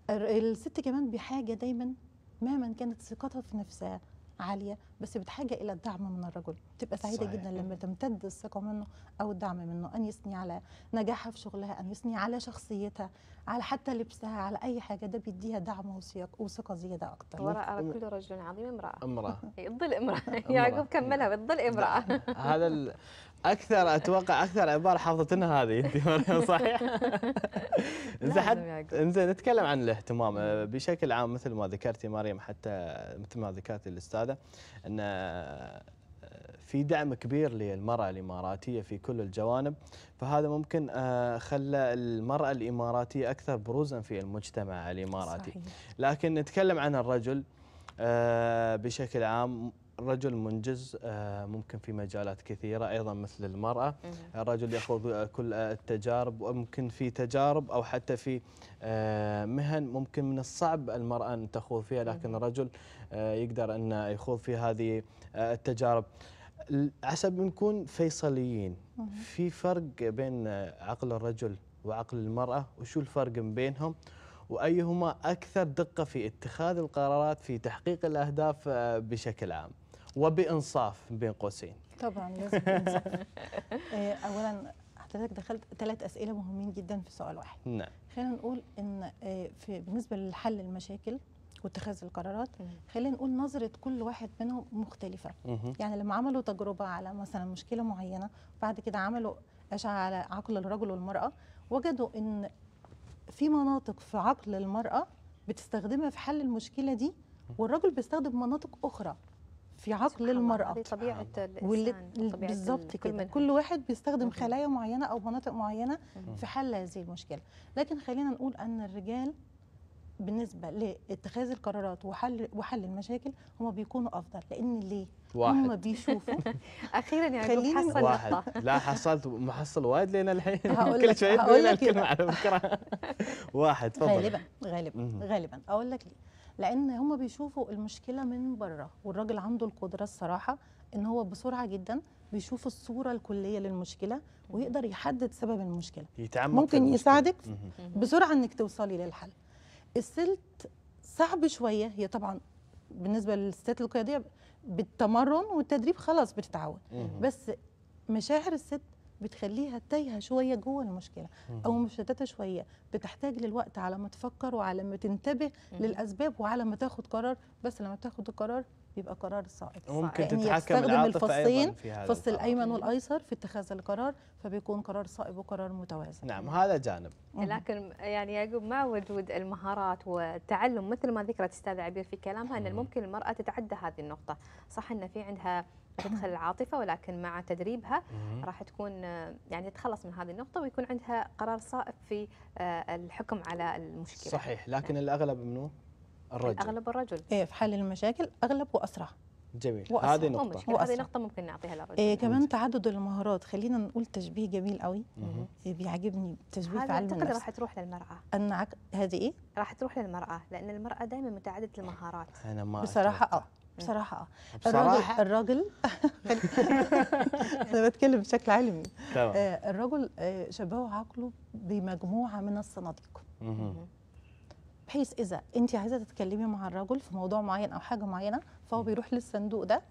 الست كمان بحاجه دايما مهما كانت ثقتها في نفسها عاليه بس بتحاجه الى الدعم من الرجل تبقى سعيده صحيح. جدا لما تمتد الثقه منه او الدعم منه ان يثني على نجاحها في شغلها ان يثني على شخصيتها على حتى لبسها على اي حاجه ده بيديها دعم وثقه زياده اكتر وراء كل رجل عظيم امراه امراه تظل <laughs> امراه يعقوب كملها بتظل امراه هذا <laughs> اكثر اتوقع اكثر عباره حافظتنا هذه <laughs> انت صحيح؟ زين انزين نتكلم عن الاهتمام آه، بشكل عام مثل ما ذكرتي مريم حتى مثل ما ذكرتي الاستاذه ان آه، في دعم كبير للمرأة الإماراتية في كل الجوانب فهذا ممكن آه، خلى المرأة الإماراتية أكثر بروزا في المجتمع الإماراتي صحيح. لكن نتكلم عن الرجل بشكل عام الرجل منجز آه، ممكن في مجالات كثيرة أيضا مثل المرأة الرجل يأخذ آه، كل آه، التجارب وممكن في تجارب أو حتى في مهن ممكن من الصعب المرأة أن تخوض فيها لكن الرجل يقدر أن يخوض في هذه التجارب حسب نكون فيصليين في فرق بين عقل الرجل وعقل المرأة وشو الفرق بينهم وايهما اكثر دقه في اتخاذ القرارات في تحقيق الاهداف بشكل عام. وبانصاف بين قوسين طبعا لازم <laughs> آه، اولا حضرتك دخلت ثلاث اسئله مهمين جدا في سؤال واحد نعم خلينا نقول ان آه، في بالنسبه لحل المشاكل واتخاذ القرارات خلينا نقول نظره كل واحد منهم مختلفه مه. يعني لما عملوا تجربه على مثلا مشكله معينه بعد كده عملوا اشعه على عقل الرجل والمراه وجدوا ان في مناطق في عقل المراه بتستخدمها في حل المشكله دي والرجل بيستخدم مناطق اخرى في عقل المرأة طبيعة الإنسان بالظبط كده كل واحد بيستخدم خلايا معينة أو مناطق معينة في حل هذه المشكلة لكن خلينا نقول أن الرجال بالنسبة لاتخاذ القرارات وحل وحل المشاكل هم بيكونوا أفضل لأن ليه؟ واحد هم بيشوفوا <laughs> اخيرا يعني حصل واحد لا حصلت محصل وايد لين الحين كل شويه الكلمه على فكره <laughs> واحد تفضل غالبا غالبا غالبا اقول لك ليه لان هم بيشوفوا المشكله من بره والراجل عنده القدره الصراحه ان هو بسرعه جدا بيشوف الصوره الكليه للمشكله ويقدر يحدد سبب المشكله يتعمق ممكن المشكلة. يساعدك بسرعه انك توصلي للحل السلت صعب شويه هي طبعا بالنسبه للستات القياديه بالتمرن والتدريب خلاص بتتعود بس مشاعر الست بتخليها تايهه شويه جوه المشكله او مشتته شويه بتحتاج للوقت على ما تفكر وعلى ما تنتبه للاسباب وعلى ما تاخد قرار بس لما تاخد القرار يبقى قرار صائب ممكن يعني تتحكم يستخدم الفصين الفصل الايمن والايسر في اتخاذ القرار فبيكون قرار صائب وقرار متوازن نعم هذا جانب لكن يعني يعقوب مع وجود المهارات والتعلم مثل ما ذكرت استاذ عبير في كلامها ان ممكن المراه تتعدى هذه النقطه صح ان في عندها تدخل العاطفه ولكن مع تدريبها راح تكون آه، يعني تتخلص من هذه النقطه ويكون عندها قرار صائب في آه، الحكم على المشكله. صحيح نعم. لكن الاغلب منو؟ الرجل اغلب الرجل ايه في حل المشاكل اغلب واسرع جميل وأسرع. هذه نقطة هذه نقطة ممكن نعطيها للرجل إيه كمان تعدد المهارات خلينا نقول تشبيه جميل قوي إيه بيعجبني تشبيه في علم النفس راح تروح للمرأة أنا هذه إيه؟ راح تروح للمرأة لأن المرأة دائما متعددة المهارات أنا ما بصراحة أه بصراحة بصراحة الراجل <laughs> أنا بتكلم بشكل علمي طبعا آه، الراجل آه، شبهه عقله بمجموعة من الصناديق بحيث إذا أنت عايزة تتكلمي مع الرجل في موضوع معين أو حاجة معينة فهو بيروح للصندوق ده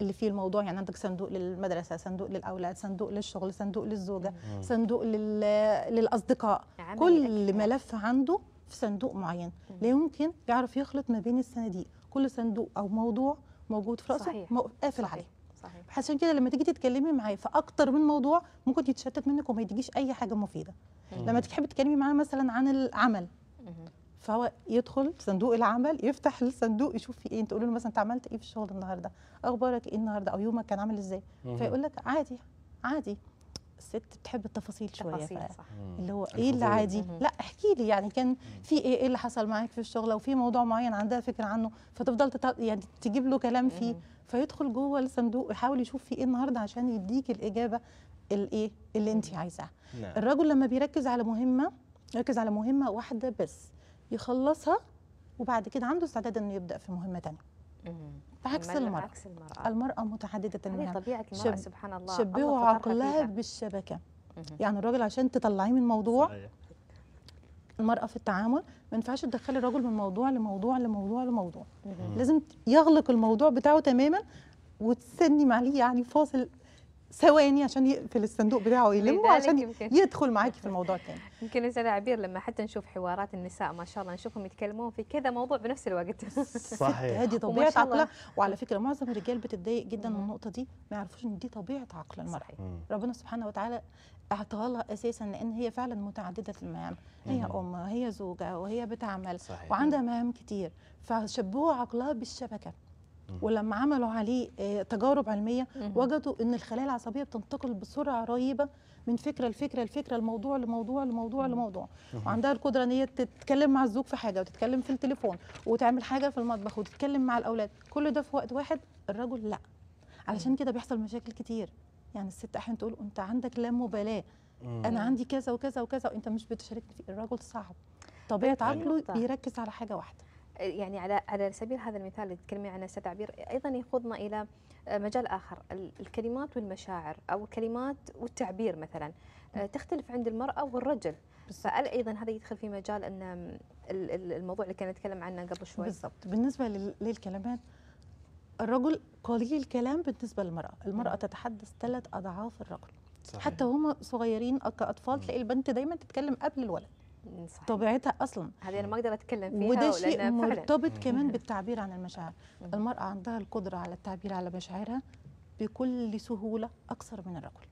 اللي فيه الموضوع يعني عندك صندوق للمدرسه صندوق للاولاد صندوق للشغل صندوق للزوجه صندوق للاصدقاء يعني كل إيه؟ ملف عنده في صندوق معين لا يمكن يعرف يخلط ما بين الصناديق كل صندوق او موضوع موجود في راسه صحيح. قافل عليه صحيح عشان كده لما تيجي تتكلمي معاه في اكتر من موضوع ممكن يتشتت منك وما يديكيش اي حاجه مفيده مم. لما تحبي تتكلمي معاه مثلا عن العمل مم. فهو يدخل صندوق العمل يفتح الصندوق يشوف فيه ايه انت تقول له مثلا انت عملت ايه في الشغل النهارده اخبارك ايه النهارده او يومك كان عامل ازاي فيقول لك عادي عادي الست بتحب التفاصيل شويه التفاصيل صح. اللي هو ايه اللي عادي لا احكي لي يعني كان في ايه ايه اللي حصل معاك في الشغل او في موضوع معين عندها فكره عنه فتفضل يعني تجيب له كلام فيه فيدخل جوه الصندوق ويحاول يشوف في ايه النهارده عشان يديك الاجابه الايه اللي انت عايزاها نعم. الرجل لما بيركز على مهمه يركز على مهمه واحده بس يخلصها وبعد كده عنده استعداد انه يبدا في مهمه ثانيه بعكس المرأة عكس المرأة المرأة متعددة المهام طبيعة المرأة شب سبحان الله شبهوا عقلها بالشبكة يعني الراجل عشان تطلعيه من موضوع صحيح. المرأة في التعامل ما ينفعش تدخلي الرجل من موضوع لموضوع لموضوع لموضوع لازم يغلق الموضوع بتاعه تماما وتسني معليه يعني فاصل ثواني عشان يقفل الصندوق بتاعه يلمه عشان يدخل معاكي في الموضوع تاني <laughs> يمكن استاذ عبير لما حتى نشوف حوارات النساء ما شاء الله نشوفهم يتكلمون في كذا موضوع بنفس الوقت <laughs> <laughs> صحيح هذه طبيعه عقلها وعلى فكره معظم الرجال بتتضايق جدا من النقطه دي ما يعرفوش ان دي طبيعه عقل المراه ربنا سبحانه وتعالى اعطاها لها اساسا لان هي فعلا متعدده المهام هي ام هي زوجه وهي بتعمل صحيح. وعندها مهام كتير فشبهوا عقلها بالشبكه ولما عملوا عليه آه، تجارب علميه وجدوا ان الخلايا العصبيه بتنتقل بسرعه رهيبه من فكره لفكره لفكره لموضوع لموضوع لموضوع لموضوع وعندها القدره ان هي تتكلم مع الزوج في حاجه وتتكلم في التليفون وتعمل حاجه في المطبخ وتتكلم مع الاولاد كل ده في وقت واحد الرجل لا علشان كده بيحصل مشاكل كتير يعني الست احيانا تقول انت عندك لا مبالاه انا عندي كذا وكذا وكذا وانت مش بتشاركني في الرجل صعب طبيعه يعني عقله بيركز على حاجه واحده يعني على على سبيل هذا المثال اللي تكلمي عنه استاذ عبير ايضا يخوضنا الى مجال اخر الكلمات والمشاعر او الكلمات والتعبير مثلا آه، تختلف عند المراه والرجل فهل ايضا هذا يدخل في مجال ان الموضوع اللي كان نتكلم عنه قبل شوي بالضبط بالنسبه للكلمات الرجل قليل الكلام بالنسبه للمراه المراه تتحدث ثلاث اضعاف الرجل صحيح. حتى هم صغيرين كاطفال تلاقي البنت دايما تتكلم قبل الولد صحيح. طبيعتها اصلا هذه انا ما اقدر اتكلم فيها وده شيء مرتبط فعلا. كمان بالتعبير عن المشاعر المراه عندها القدره على التعبير على مشاعرها بكل سهوله اكثر من الرجل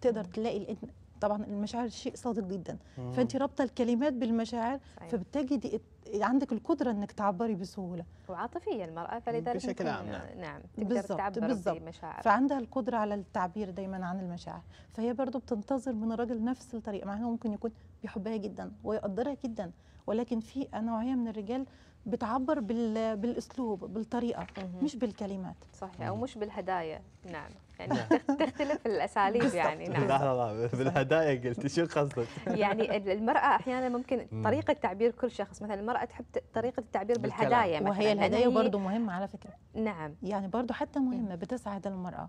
تقدر تلاقي طبعا المشاعر شيء صادق جدا فانت رابطه الكلمات بالمشاعر فبتجدي عندك القدره انك تعبري بسهوله وعاطفيه المراه فلذلك بشكل عام نعم, نعم، تقدر بالزبط. تعبر بالزبط. فعندها القدره على التعبير دايما عن المشاعر فهي برضو بتنتظر من الراجل نفس الطريقه مع انه ممكن يكون بيحبها جدا ويقدرها جدا ولكن في نوعيه من الرجال بتعبر بالاسلوب بالطريقه مش بالكلمات صحيح او مش بالهدايا نعم يعني نعم. تختلف الاساليب يعني نعم لا لا بالهدايا قلتي شو قصدك يعني المراه احيانا ممكن طريقه تعبير كل شخص مثلا المراه تحب طريقه التعبير بالهدايا مثلا وهي الهدايا برضه مهمه على فكره نعم يعني برضه حتى مهمه بتسعد المراه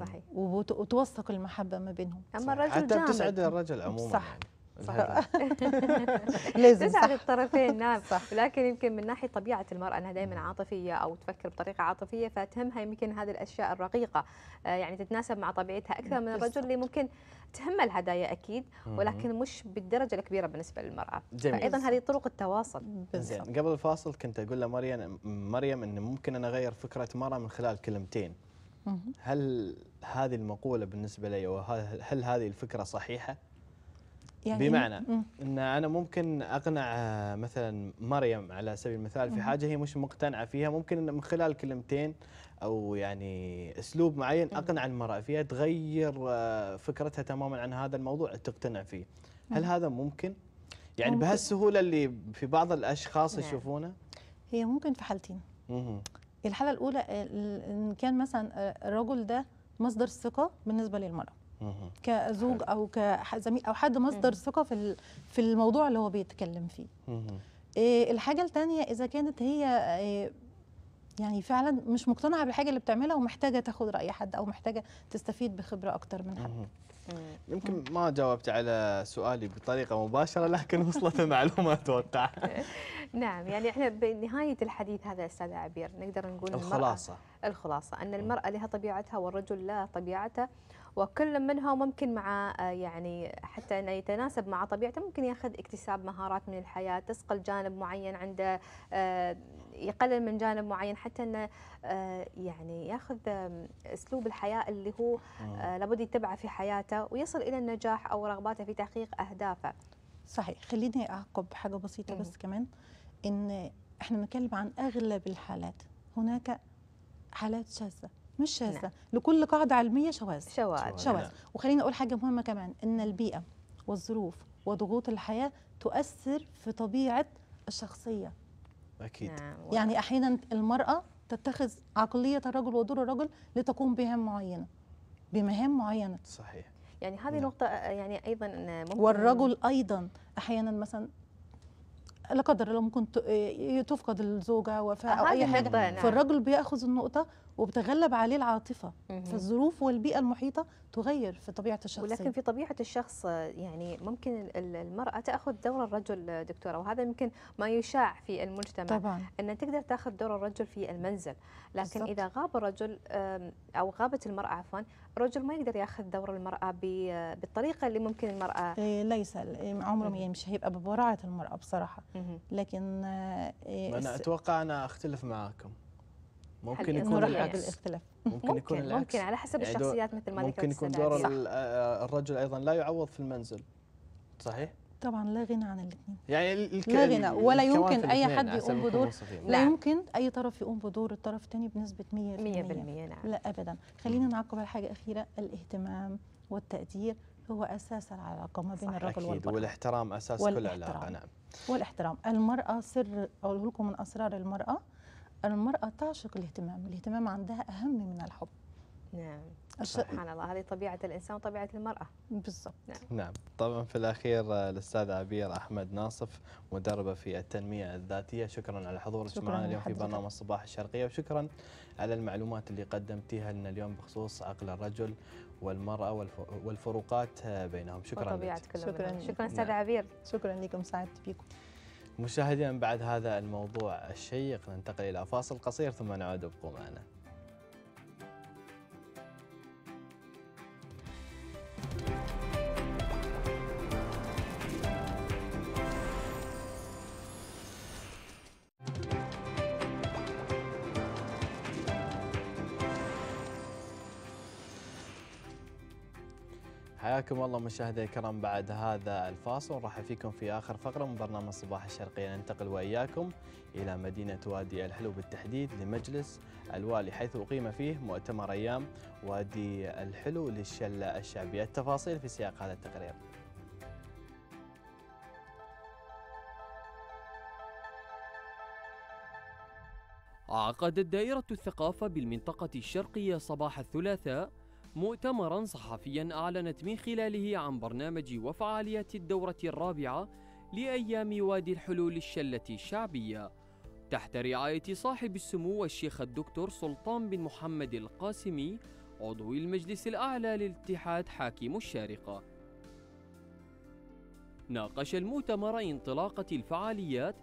صحيح وتوثق المحبه ما بينهم اما الرجل حتى بتسعد الرجل عموما صح يعني. صح <laughs> لازم تسعد الطرفين نعم صح لكن يمكن من ناحيه طبيعه المراه انها دائما عاطفيه او تفكر بطريقه عاطفيه فتهمها يمكن هذه الاشياء الرقيقه آه، يعني تتناسب مع طبيعتها اكثر من الرجل اللي ممكن تهم الهدايا اكيد ولكن مش بالدرجه الكبيره بالنسبه للمراه جميل. فايضا هذه طرق التواصل زين قبل الفاصل كنت اقول لمريم مريم ان ممكن انا اغير فكره مره من خلال كلمتين هل هذه المقوله بالنسبه لي وهل هذه الفكره صحيحه يعني بمعنى مم. ان انا ممكن اقنع آه، مثلا مريم على سبيل المثال في حاجه هي مش مقتنعه فيها ممكن إن من خلال كلمتين او يعني اسلوب معين اقنع المراه فيها تغير آه، فكرتها تماما عن هذا الموضوع تقتنع فيه هل هذا ممكن يعني بهالسهوله اللي في بعض الاشخاص نعم. يشوفونه هي ممكن في حالتين الحاله الاولى ان كان مثلا آه، الرجل ده مصدر ثقه بالنسبه للمراه كزوج او كزميل او حد مصدر ثقه في في الموضوع اللي هو بيتكلم فيه إيه الحاجه الثانيه اذا كانت هي إيه يعني فعلا مش مقتنعه بالحاجه اللي بتعملها ومحتاجه تاخد راي حد او محتاجه تستفيد بخبره اكتر من حد يمكن ما جاوبت على سؤالي بطريقه مباشره لكن وصلت المعلومه <laughs> اتوقع <laughs> نعم يعني احنا بنهايه الحديث هذا استاذ عبير نقدر نقول الخلاصه المرأة الخلاصه ان المراه لها طبيعتها والرجل لها طبيعته وكل منها ممكن مع آه، يعني حتى انه يتناسب مع طبيعته ممكن ياخذ اكتساب مهارات من الحياه تسقل جانب معين عنده آه، يقلل من جانب معين حتى انه آه، يعني ياخذ اسلوب الحياه اللي هو لابد يتبعه في حياته ويصل الى النجاح او رغباته في تحقيق اهدافه. صحيح خليني اعقب حاجه بسيطه بس كمان ان احنا بنتكلم عن اغلب الحالات هناك حالات شاذه مش شاذة نعم. لكل قاعدة علمية شواذ شواذ شواذ نعم. وخليني أقول حاجة مهمة كمان إن البيئة والظروف وضغوط الحياة تؤثر في طبيعة الشخصية أكيد نعم. يعني أحيانا المرأة تتخذ عقلية الرجل ودور الرجل لتقوم بهم معينة بمهام معينة صحيح يعني هذه نعم. نقطة يعني أيضا ممكن والرجل أيضا أحيانا مثلا لا قدر الله ممكن تفقد الزوجه وفاه او اي حاجه نعم. فالرجل بياخذ النقطه وبتغلب عليه العاطفه مم. فالظروف والبيئه المحيطه تغير في طبيعه الشخص ولكن في طبيعه الشخص يعني ممكن المراه تاخذ دور الرجل دكتوره وهذا يمكن ما يشاع في المجتمع طبعا. ان تقدر تاخذ دور الرجل في المنزل لكن بالزبط. اذا غاب الرجل او غابت المراه عفوا رجل ما يقدر ياخذ دور المراه بالطريقه اللي ممكن المراه إيه، ليس إيه، عمره ما مش هيبقى ببراعه المراه بصراحه لكن إيه، انا اتوقع انا اختلف معاكم ممكن يكون العكس ممكن, يكون العكس ممكن على حسب يعني الشخصيات مثل ما ذكرت ممكن يكون دور آه، الرجل ايضا لا يعوض في المنزل صحيح طبعا لا غنى عن الاثنين يعني الك... لا غنى ولا يمكن اي حد يقوم بدور لا نعم. يمكن اي طرف يقوم بدور الطرف الثاني بنسبه 100% 100% نعم لا ابدا خلينا نعقب على حاجه اخيره الاهتمام والتقدير هو اساس العلاقه ما بين الرجل والمراه والاحترام اساس والاحترام. كل علاقه نعم والاحترام المراه سر اقول لكم من اسرار المراه المراه تعشق الاهتمام الاهتمام عندها اهم من الحب نعم سبحان الله هذه طبيعة الإنسان وطبيعة المرأة بالضبط نعم. نعم طبعا في الأخير آه، الأستاذ عبير أحمد ناصف مدربة في التنمية الذاتية شكرا على حضورك معنا اليوم في برنامج صباح الشرقية وشكرا على المعلومات اللي قدمتيها لنا اليوم بخصوص عقل الرجل والمرأة والفروقات آه، بينهم شكرا لك كل شكرا شكرا أستاذ نعم. عبير شكرا لكم سعدت بكم مشاهدينا بعد هذا الموضوع الشيق ننتقل إلى فاصل قصير ثم نعود ابقوا معنا حياكم الله مشاهدينا الكرام بعد هذا الفاصل نرحب فيكم في اخر فقره من برنامج صباح الشرقيه ننتقل واياكم الى مدينه وادي الحلو بالتحديد لمجلس الوالي حيث اقيم فيه مؤتمر ايام وادي الحلو للشله الشعبيه التفاصيل في سياق هذا التقرير. عقدت دائرة الثقافة بالمنطقة الشرقية صباح الثلاثاء مؤتمرا صحفيا أعلنت من خلاله عن برنامج وفعاليات الدورة الرابعة لأيام وادي الحلول الشلة الشعبية تحت رعاية صاحب السمو الشيخ الدكتور سلطان بن محمد القاسمي عضو المجلس الأعلى للاتحاد حاكم الشارقة ناقش المؤتمر انطلاقة الفعاليات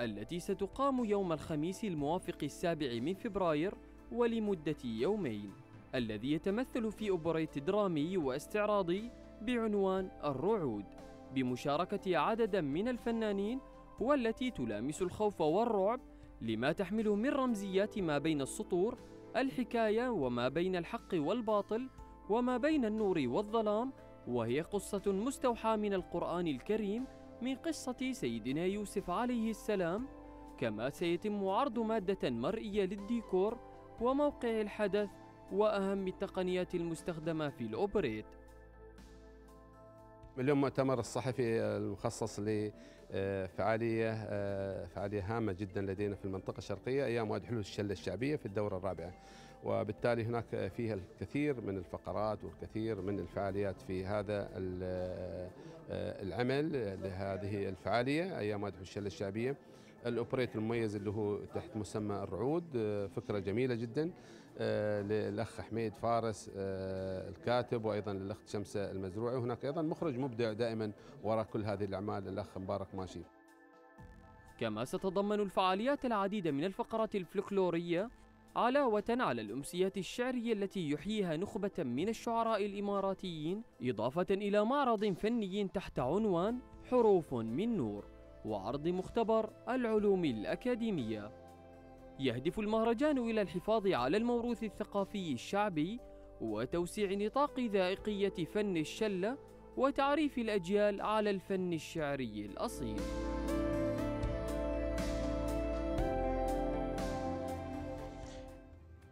التي ستقام يوم الخميس الموافق السابع من فبراير ولمدة يومين الذي يتمثل في أوبريت درامي واستعراضي بعنوان الرعود بمشاركة عدد من الفنانين والتي تلامس الخوف والرعب لما تحمله من رمزيات ما بين السطور الحكاية وما بين الحق والباطل وما بين النور والظلام وهي قصة مستوحاة من القرآن الكريم من قصة سيدنا يوسف عليه السلام كما سيتم عرض مادة مرئية للديكور وموقع الحدث وأهم التقنيات المستخدمة في الأوبريت اليوم مؤتمر الصحفي المخصص لفعالية فعالية هامة جدا لدينا في المنطقة الشرقية أيام وادي حلول الشلة الشعبية في الدورة الرابعة وبالتالي هناك فيها الكثير من الفقرات والكثير من الفعاليات في هذا العمل لهذه الفعالية أيام وادي حلول الشلة الشعبية الأوبريت المميز اللي هو تحت مسمى الرعود فكرة جميلة جدا آه، للاخ حميد فارس آه، الكاتب وايضا للاخت شمسه المزروعي وهناك ايضا مخرج مبدع دائما وراء كل هذه الاعمال الاخ مبارك ماشي كما ستتضمن الفعاليات العديد من الفقرات الفلكلوريه علاوة على الأمسيات الشعرية التي يحييها نخبة من الشعراء الإماراتيين إضافة إلى معرض فني تحت عنوان حروف من نور وعرض مختبر العلوم الأكاديمية يهدف المهرجان إلى الحفاظ على الموروث الثقافي الشعبي وتوسيع نطاق ذائقية فن الشلة وتعريف الأجيال على الفن الشعري الأصيل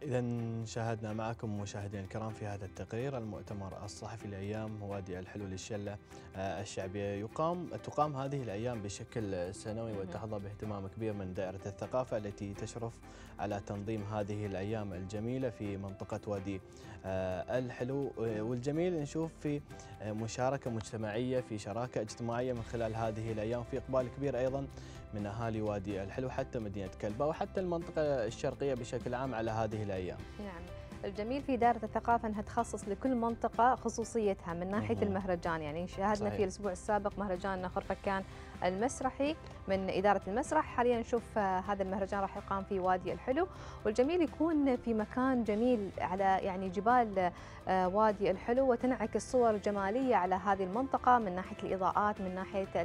إذا شاهدنا معكم مشاهدينا الكرام في هذا التقرير المؤتمر الصحفي لأيام وادي الحلو للشلة آه، الشعبية يقام تقام هذه الأيام بشكل سنوي وتحظى باهتمام كبير من دائرة الثقافة التي تشرف على تنظيم هذه الأيام الجميلة في منطقة وادي آه، الحلو آه، والجميل نشوف في مشاركة مجتمعية في شراكة اجتماعية من خلال هذه الأيام في إقبال كبير أيضا من أهالي وادي الحلو حتى مدينة كلبة وحتى المنطقة الشرقية بشكل عام على هذه الأيام نعم الجميل في دارة الثقافة أنها تخصص لكل منطقة خصوصيتها من ناحية المهرجان يعني شاهدنا صحيح. في الأسبوع السابق مهرجان خرفكان المسرحي من إدارة المسرح حاليا نشوف آه، هذا المهرجان راح يقام في وادي الحلو والجميل يكون في مكان جميل على يعني جبال آه، وادي الحلو وتنعكس صور جمالية على هذه المنطقة من ناحية الإضاءات من ناحية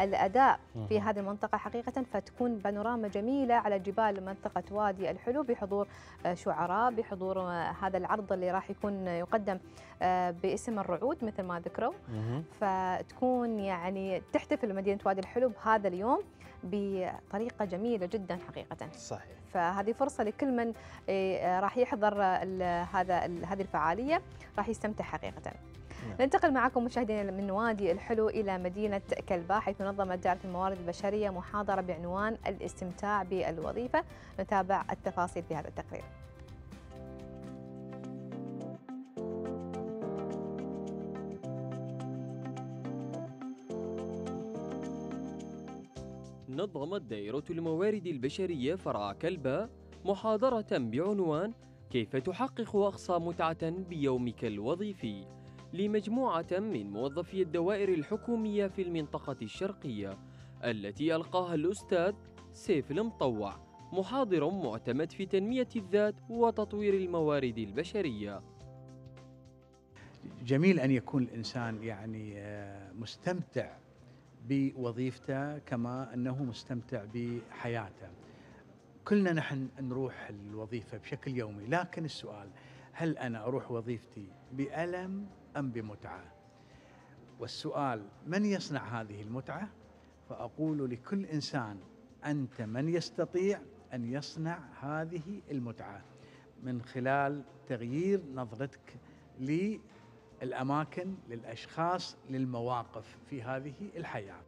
الأداء في هذه المنطقة حقيقة فتكون بانوراما جميلة على جبال منطقة وادي الحلو بحضور آه، شعراء بحضور آه، هذا العرض اللي راح يكون يقدم آه، باسم الرعود مثل ما ذكروا فتكون يعني تحتفل مدينة وادي الحلو بهذا اليوم بطريقة جميلة جدا حقيقة صحيح فهذه فرصة لكل من راح يحضر هذا هذه الفعالية راح يستمتع حقيقة نعم. ننتقل معكم مشاهدينا من وادي الحلو إلى مدينة كلبا حيث نظمت دائرة الموارد البشرية محاضرة بعنوان الاستمتاع بالوظيفة نتابع التفاصيل في هذا التقرير نظمت دائرة الموارد البشرية فرع كلبا محاضرة بعنوان كيف تحقق أقصى متعة بيومك الوظيفي لمجموعة من موظفي الدوائر الحكومية في المنطقة الشرقية التي ألقاها الأستاذ سيف المطوع محاضر معتمد في تنمية الذات وتطوير الموارد البشرية جميل أن يكون الإنسان يعني آه، مستمتع بوظيفته كما أنه مستمتع بحياته كلنا نحن نروح الوظيفة بشكل يومي لكن السؤال هل أنا أروح وظيفتي بألم أم بمتعة والسؤال من يصنع هذه المتعة فأقول لكل إنسان أنت من يستطيع أن يصنع هذه المتعة من خلال تغيير نظرتك للأماكن للأشخاص للمواقف في هذه الحياة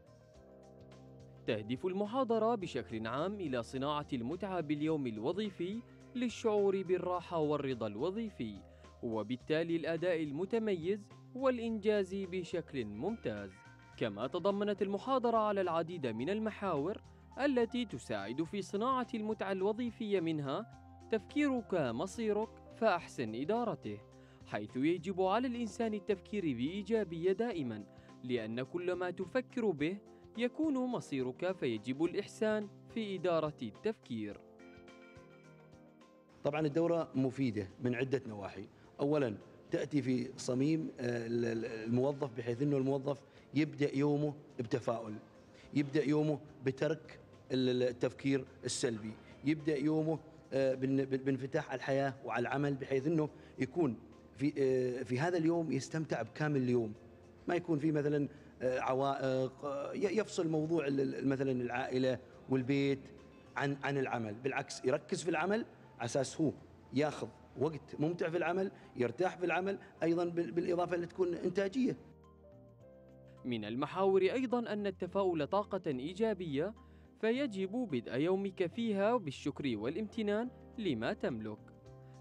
تهدف المحاضرة بشكل عام إلى صناعة المتعة باليوم الوظيفي للشعور بالراحة والرضا الوظيفي وبالتالي الأداء المتميز والإنجاز بشكل ممتاز كما تضمنت المحاضرة على العديد من المحاور التي تساعد في صناعة المتعة الوظيفية منها تفكيرك مصيرك فأحسن إدارته حيث يجب على الإنسان التفكير بإيجابية دائما لأن كل ما تفكر به يكون مصيرك فيجب الإحسان في إدارة التفكير طبعا الدورة مفيدة من عدة نواحي اولا تاتي في صميم آه، الموظف بحيث انه الموظف يبدا يومه بتفاؤل يبدا يومه بترك التفكير السلبي يبدا يومه آه، بانفتاح على الحياه وعلى العمل بحيث انه يكون في آه، في هذا اليوم يستمتع بكامل اليوم ما يكون في مثلا عوائق يفصل موضوع مثلا العائله والبيت عن عن العمل بالعكس يركز في العمل على اساس هو ياخذ وقت ممتع في العمل يرتاح في العمل أيضا بالإضافة لتكون إنتاجية من المحاور أيضا أن التفاؤل طاقة إيجابية فيجب بدء يومك فيها بالشكر والامتنان لما تملك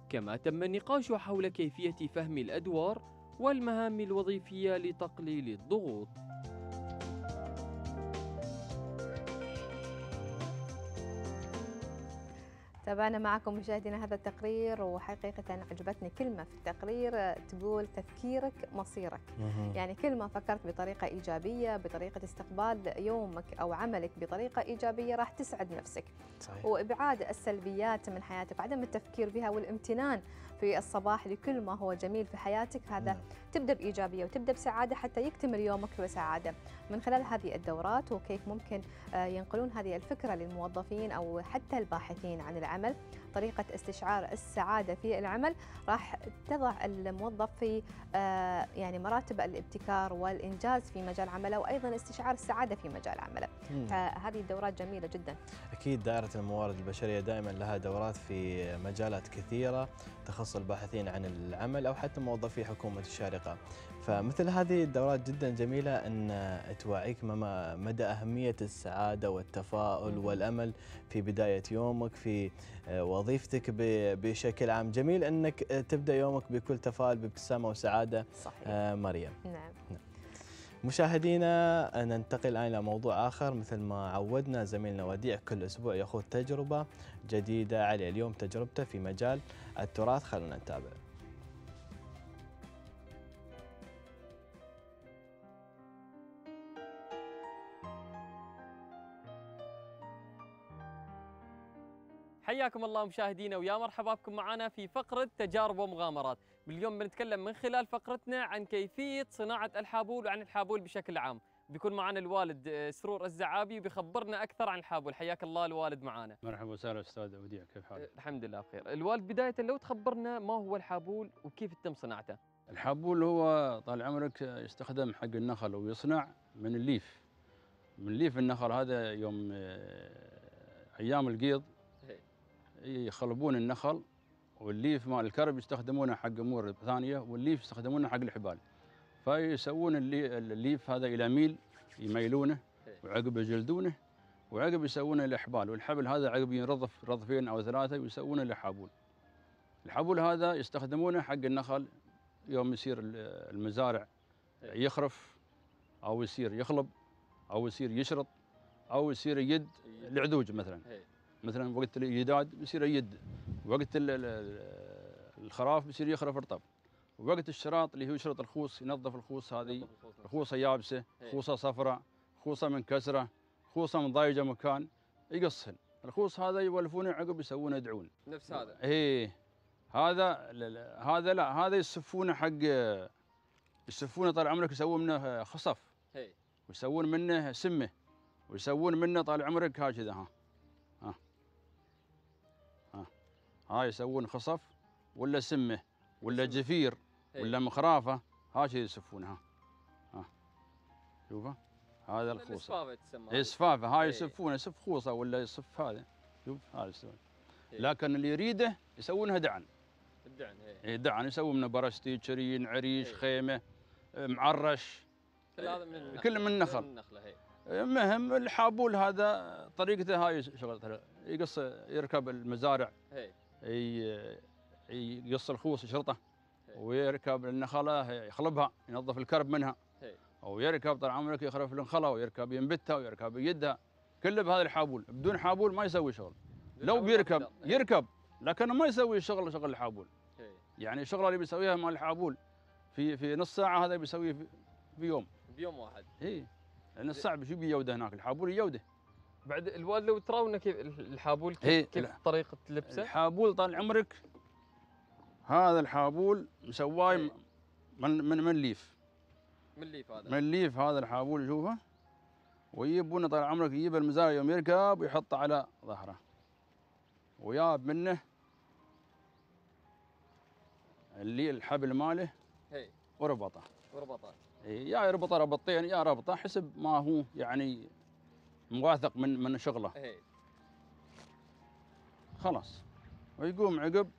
كما تم النقاش حول كيفية فهم الأدوار والمهام الوظيفية لتقليل الضغوط تابعنا معكم مشاهدينا هذا التقرير وحقيقة عجبتني كلمة في التقرير تقول تفكيرك مصيرك يعني كل ما فكرت بطريقة إيجابية بطريقة استقبال يومك أو عملك بطريقة إيجابية راح تسعد نفسك صحيح. وإبعاد السلبيات من حياتك عدم التفكير بها والامتنان في الصباح لكل ما هو جميل في حياتك هذا نعم. تبدأ بإيجابية وتبدأ بسعادة حتى يكتمل يومك بسعادة من خلال هذه الدورات وكيف ممكن آه، ينقلون هذه الفكرة للموظفين أو حتى الباحثين عن العمل طريقة استشعار السعادة في العمل راح تضع الموظف في آه، يعني مراتب الابتكار والإنجاز في مجال عمله وأيضا استشعار السعادة في مجال عمله فهذه آه، الدورات جميلة جدا أكيد دائرة الموارد البشرية دائما لها دورات في مجالات كثيرة تخص الباحثين عن العمل أو حتى موظفي حكومة الشارقة فمثل هذه الدورات جدا جميلة أن توعيك مدى أهمية السعادة والتفاؤل والأمل في بداية يومك في آه، وظيفتك بشكل عام جميل أنك آه، تبدأ يومك بكل تفاؤل بابتسامة وسعادة صحيح. آه، مريم نعم, نعم. مشاهدينا ننتقل الآن إلى موضوع آخر مثل ما عودنا زميلنا وديع كل أسبوع يخوض تجربة جديدة عليه اليوم تجربته في مجال التراث خلونا نتابع حياكم الله مشاهدينا ويا مرحبا بكم معنا في فقرة تجارب ومغامرات باليوم بنتكلم من خلال فقرتنا عن كيفية صناعة الحابول وعن الحابول بشكل عام بيكون معنا الوالد آه، سرور الزعابي وبيخبرنا اكثر عن الحابول حياك الله الوالد معنا مرحبا وسهلا استاذ وديع كيف حالك آه، الحمد لله بخير الوالد بدايه لو تخبرنا ما هو الحابول وكيف تم صناعته الحابول هو طال عمرك يستخدم حق النخل ويصنع من الليف من ليف النخل هذا يوم آه، ايام القيض يخلبون النخل والليف مال الكرب يستخدمونه حق امور ثانيه والليف يستخدمونه حق الحبال فيسوون اللي الليف هذا الى ميل يميلونه وعقب يجلدونه وعقب يسوونه لحبال والحبل هذا عقب ينرضف رضفين او ثلاثه ويسوونه لحابول الحبول هذا يستخدمونه حق النخل يوم يصير المزارع يخرف او يصير يخلب او يصير يشرط او يصير يد العذوج مثلا إيه. مثلا وقت الجداد بيصير يد وقت الخراف بيصير يخرف رطب وقت الشراط اللي هو شرط الخوص ينظف الخوص هذه خوصه يابسه إيه. خوصه صفراء خوصه منكسره خوصه مضايجه مكان يقصهن الخوص هذا يولفونه عقب يسوونه يدعون نفس هذا اي هذا لا لا هذا لا هذا يسفونه حق يسفونه طال عمرك يسوون منه خصف إيه. ويسوون منه سمه ويسوون منه طال عمرك هكذا ها ها يسوون خصف ولا سمه ولا جفير إيه. ولا مخرافه ها شي يسفونها ها شوفه هذا الخوصه تسمى اسفافه هاي إيه. يسفونه يسف خوصه ولا يصف هذا شوف هذا يسوون إيه. لكن اللي يريده يسوونها دعن الدعن اي دعن يسوون منه برشتي شرين عريش خيمه معرش كل هذا من كل من النخل المهم الحابول هذا طريقته هاي شغلته يقص يركب المزارع يقص الخوص شرطه إيه. ويركب النخله يخلبها ينظف الكرب منها إيه. او يركب طال عمرك يخرف النخله ويركب ينبتها ويركب يدها كله بهذا الحابول بدون حابول ما يسوي شغل لو بيركب إيه. يركب لكنه ما يسوي الشغل شغل الحابول يعني الشغله اللي بيسويها مال الحابول في في نص ساعه هذا بيسويه في يوم بيوم واحد اي لان الصعب شو بيوده هناك الحابول يوده بعد الوالد لو تراونا كيف الحابول كيف, إيه، كيف طريقه لبسه الحابول طال عمرك هذا الحابول مسواه إيه. من من من ليف من ليف هذا من ليف هذا الحابول شوفه ويجيبونه طال عمرك يجيب المزارع يوم يركب ويحطه على ظهره وياب منه اللي الحبل ماله هي. إيه. وربطه وربطه اي يا يربطه ربطتين يا ربطه حسب ما هو يعني مواثق من من شغله ايه. خلاص ويقوم عقب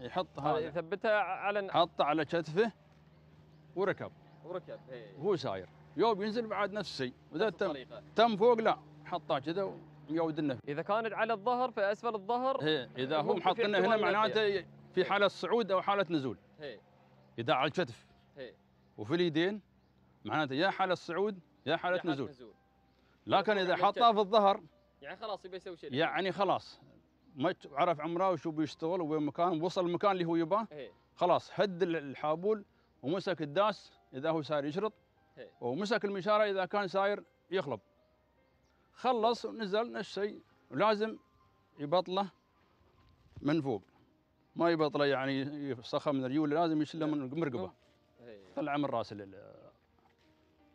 يحط هذا يثبتها على حطه على كتفه وركب وركب ايه. وهو ساير يوم ينزل بعد نفس الشيء واذا تم تم فوق لا حطه كذا ويود اذا كانت على الظهر فاسفل الظهر ايه. اذا هو محطنا هنا معناته في إيه. حاله صعود او حاله نزول ايه. اذا على الكتف إيه. وفي اليدين معناته يا حاله صعود يا حاله نزول, نزول. لكن اذا يعني حطها في الظهر يعني خلاص يبي يسوي شيء يعني خلاص ما عرف عمره وشو بيشتغل وين مكان وصل المكان اللي هو يباه إيه. خلاص هد الحابول ومسك الداس اذا هو صاير يشرط إيه. ومسك المشاره اذا كان صاير يخلط خلص ونزل نفس الشيء ولازم يبطله من فوق ما يبطله يعني يفسخه من الريول لازم يشله إيه. من المرقبه طلع من راس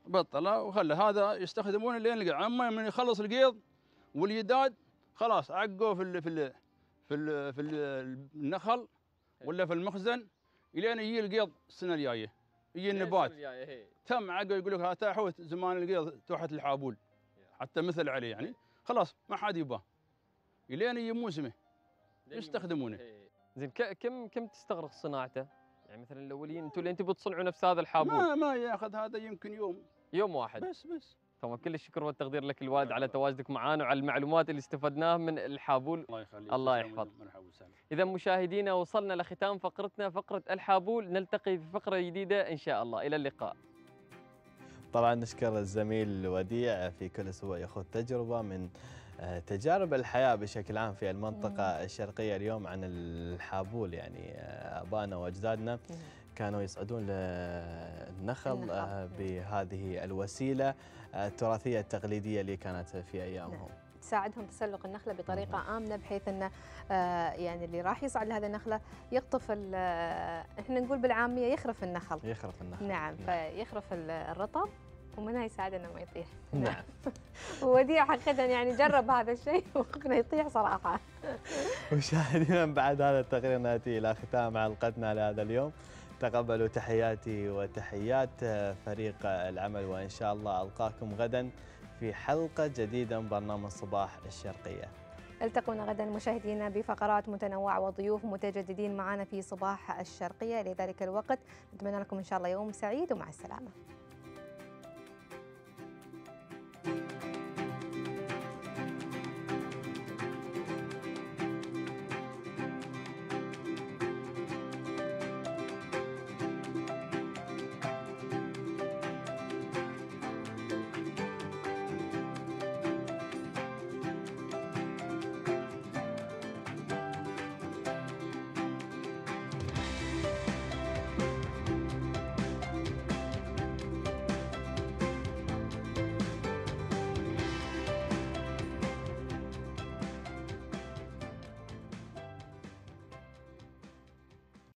بطله وخلى هذا يستخدمونه لين القيض عما من يخلص القيض واليداد خلاص عقوه في الـ في الـ في الـ في النخل ولا في المخزن الين يجي القيض السنه الجايه يجي النبات إيه. تم عقل يقول لك هذا حوت زمان القيض تحت الحابول حتى مثل عليه يعني خلاص ما حد يباه الين يجي موسمه يستخدمونه إيه. زين كم كم تستغرق صناعته؟ يعني مثلا الاولين انتم اللي انتم بتصنعوا نفس هذا الحابوت ما ما ياخذ هذا يمكن يوم يوم واحد بس بس طبعا كل الشكر والتقدير لك الوالد على تواجدك معنا وعلى المعلومات اللي استفدناها من الحابول الله يخليك الله يحفظ اذا مشاهدينا وصلنا لختام فقرتنا فقره الحابول نلتقي في فقره جديده ان شاء الله الى اللقاء طبعا نشكر الزميل وديع في كل اسبوع ياخذ تجربه من آه، تجارب الحياة بشكل عام في المنطقة الشرقية اليوم عن الحابول يعني آه، أبانا وأجدادنا كانوا يصعدون للنخل آه، بهذه الوسيلة التراثية التقليدية اللي كانت في أيامهم نعم. تساعدهم تسلق النخله بطريقه امنه بحيث انه يعني اللي راح يصعد لهذه النخله يقطف احنا نقول بالعاميه يخرف النخل يخرف النخل نعم, نعم. فيخرف الرطب ومنها يساعدنا ما يطيح نعم, نعم. <laughs> وديع حقيقة يعني جرب هذا الشيء <laughs> وقفنا يطيح صراحة مشاهدينا بعد هذا التقرير نأتي إلى ختام حلقتنا لهذا اليوم تقبلوا تحياتي وتحيات آه، فريق العمل وإن شاء الله ألقاكم غدا في حلقة جديدة من برنامج صباح الشرقية التقونا غدا مشاهدينا بفقرات متنوعة وضيوف متجددين معنا في صباح الشرقية لذلك الوقت نتمنى لكم إن شاء الله يوم سعيد ومع السلامة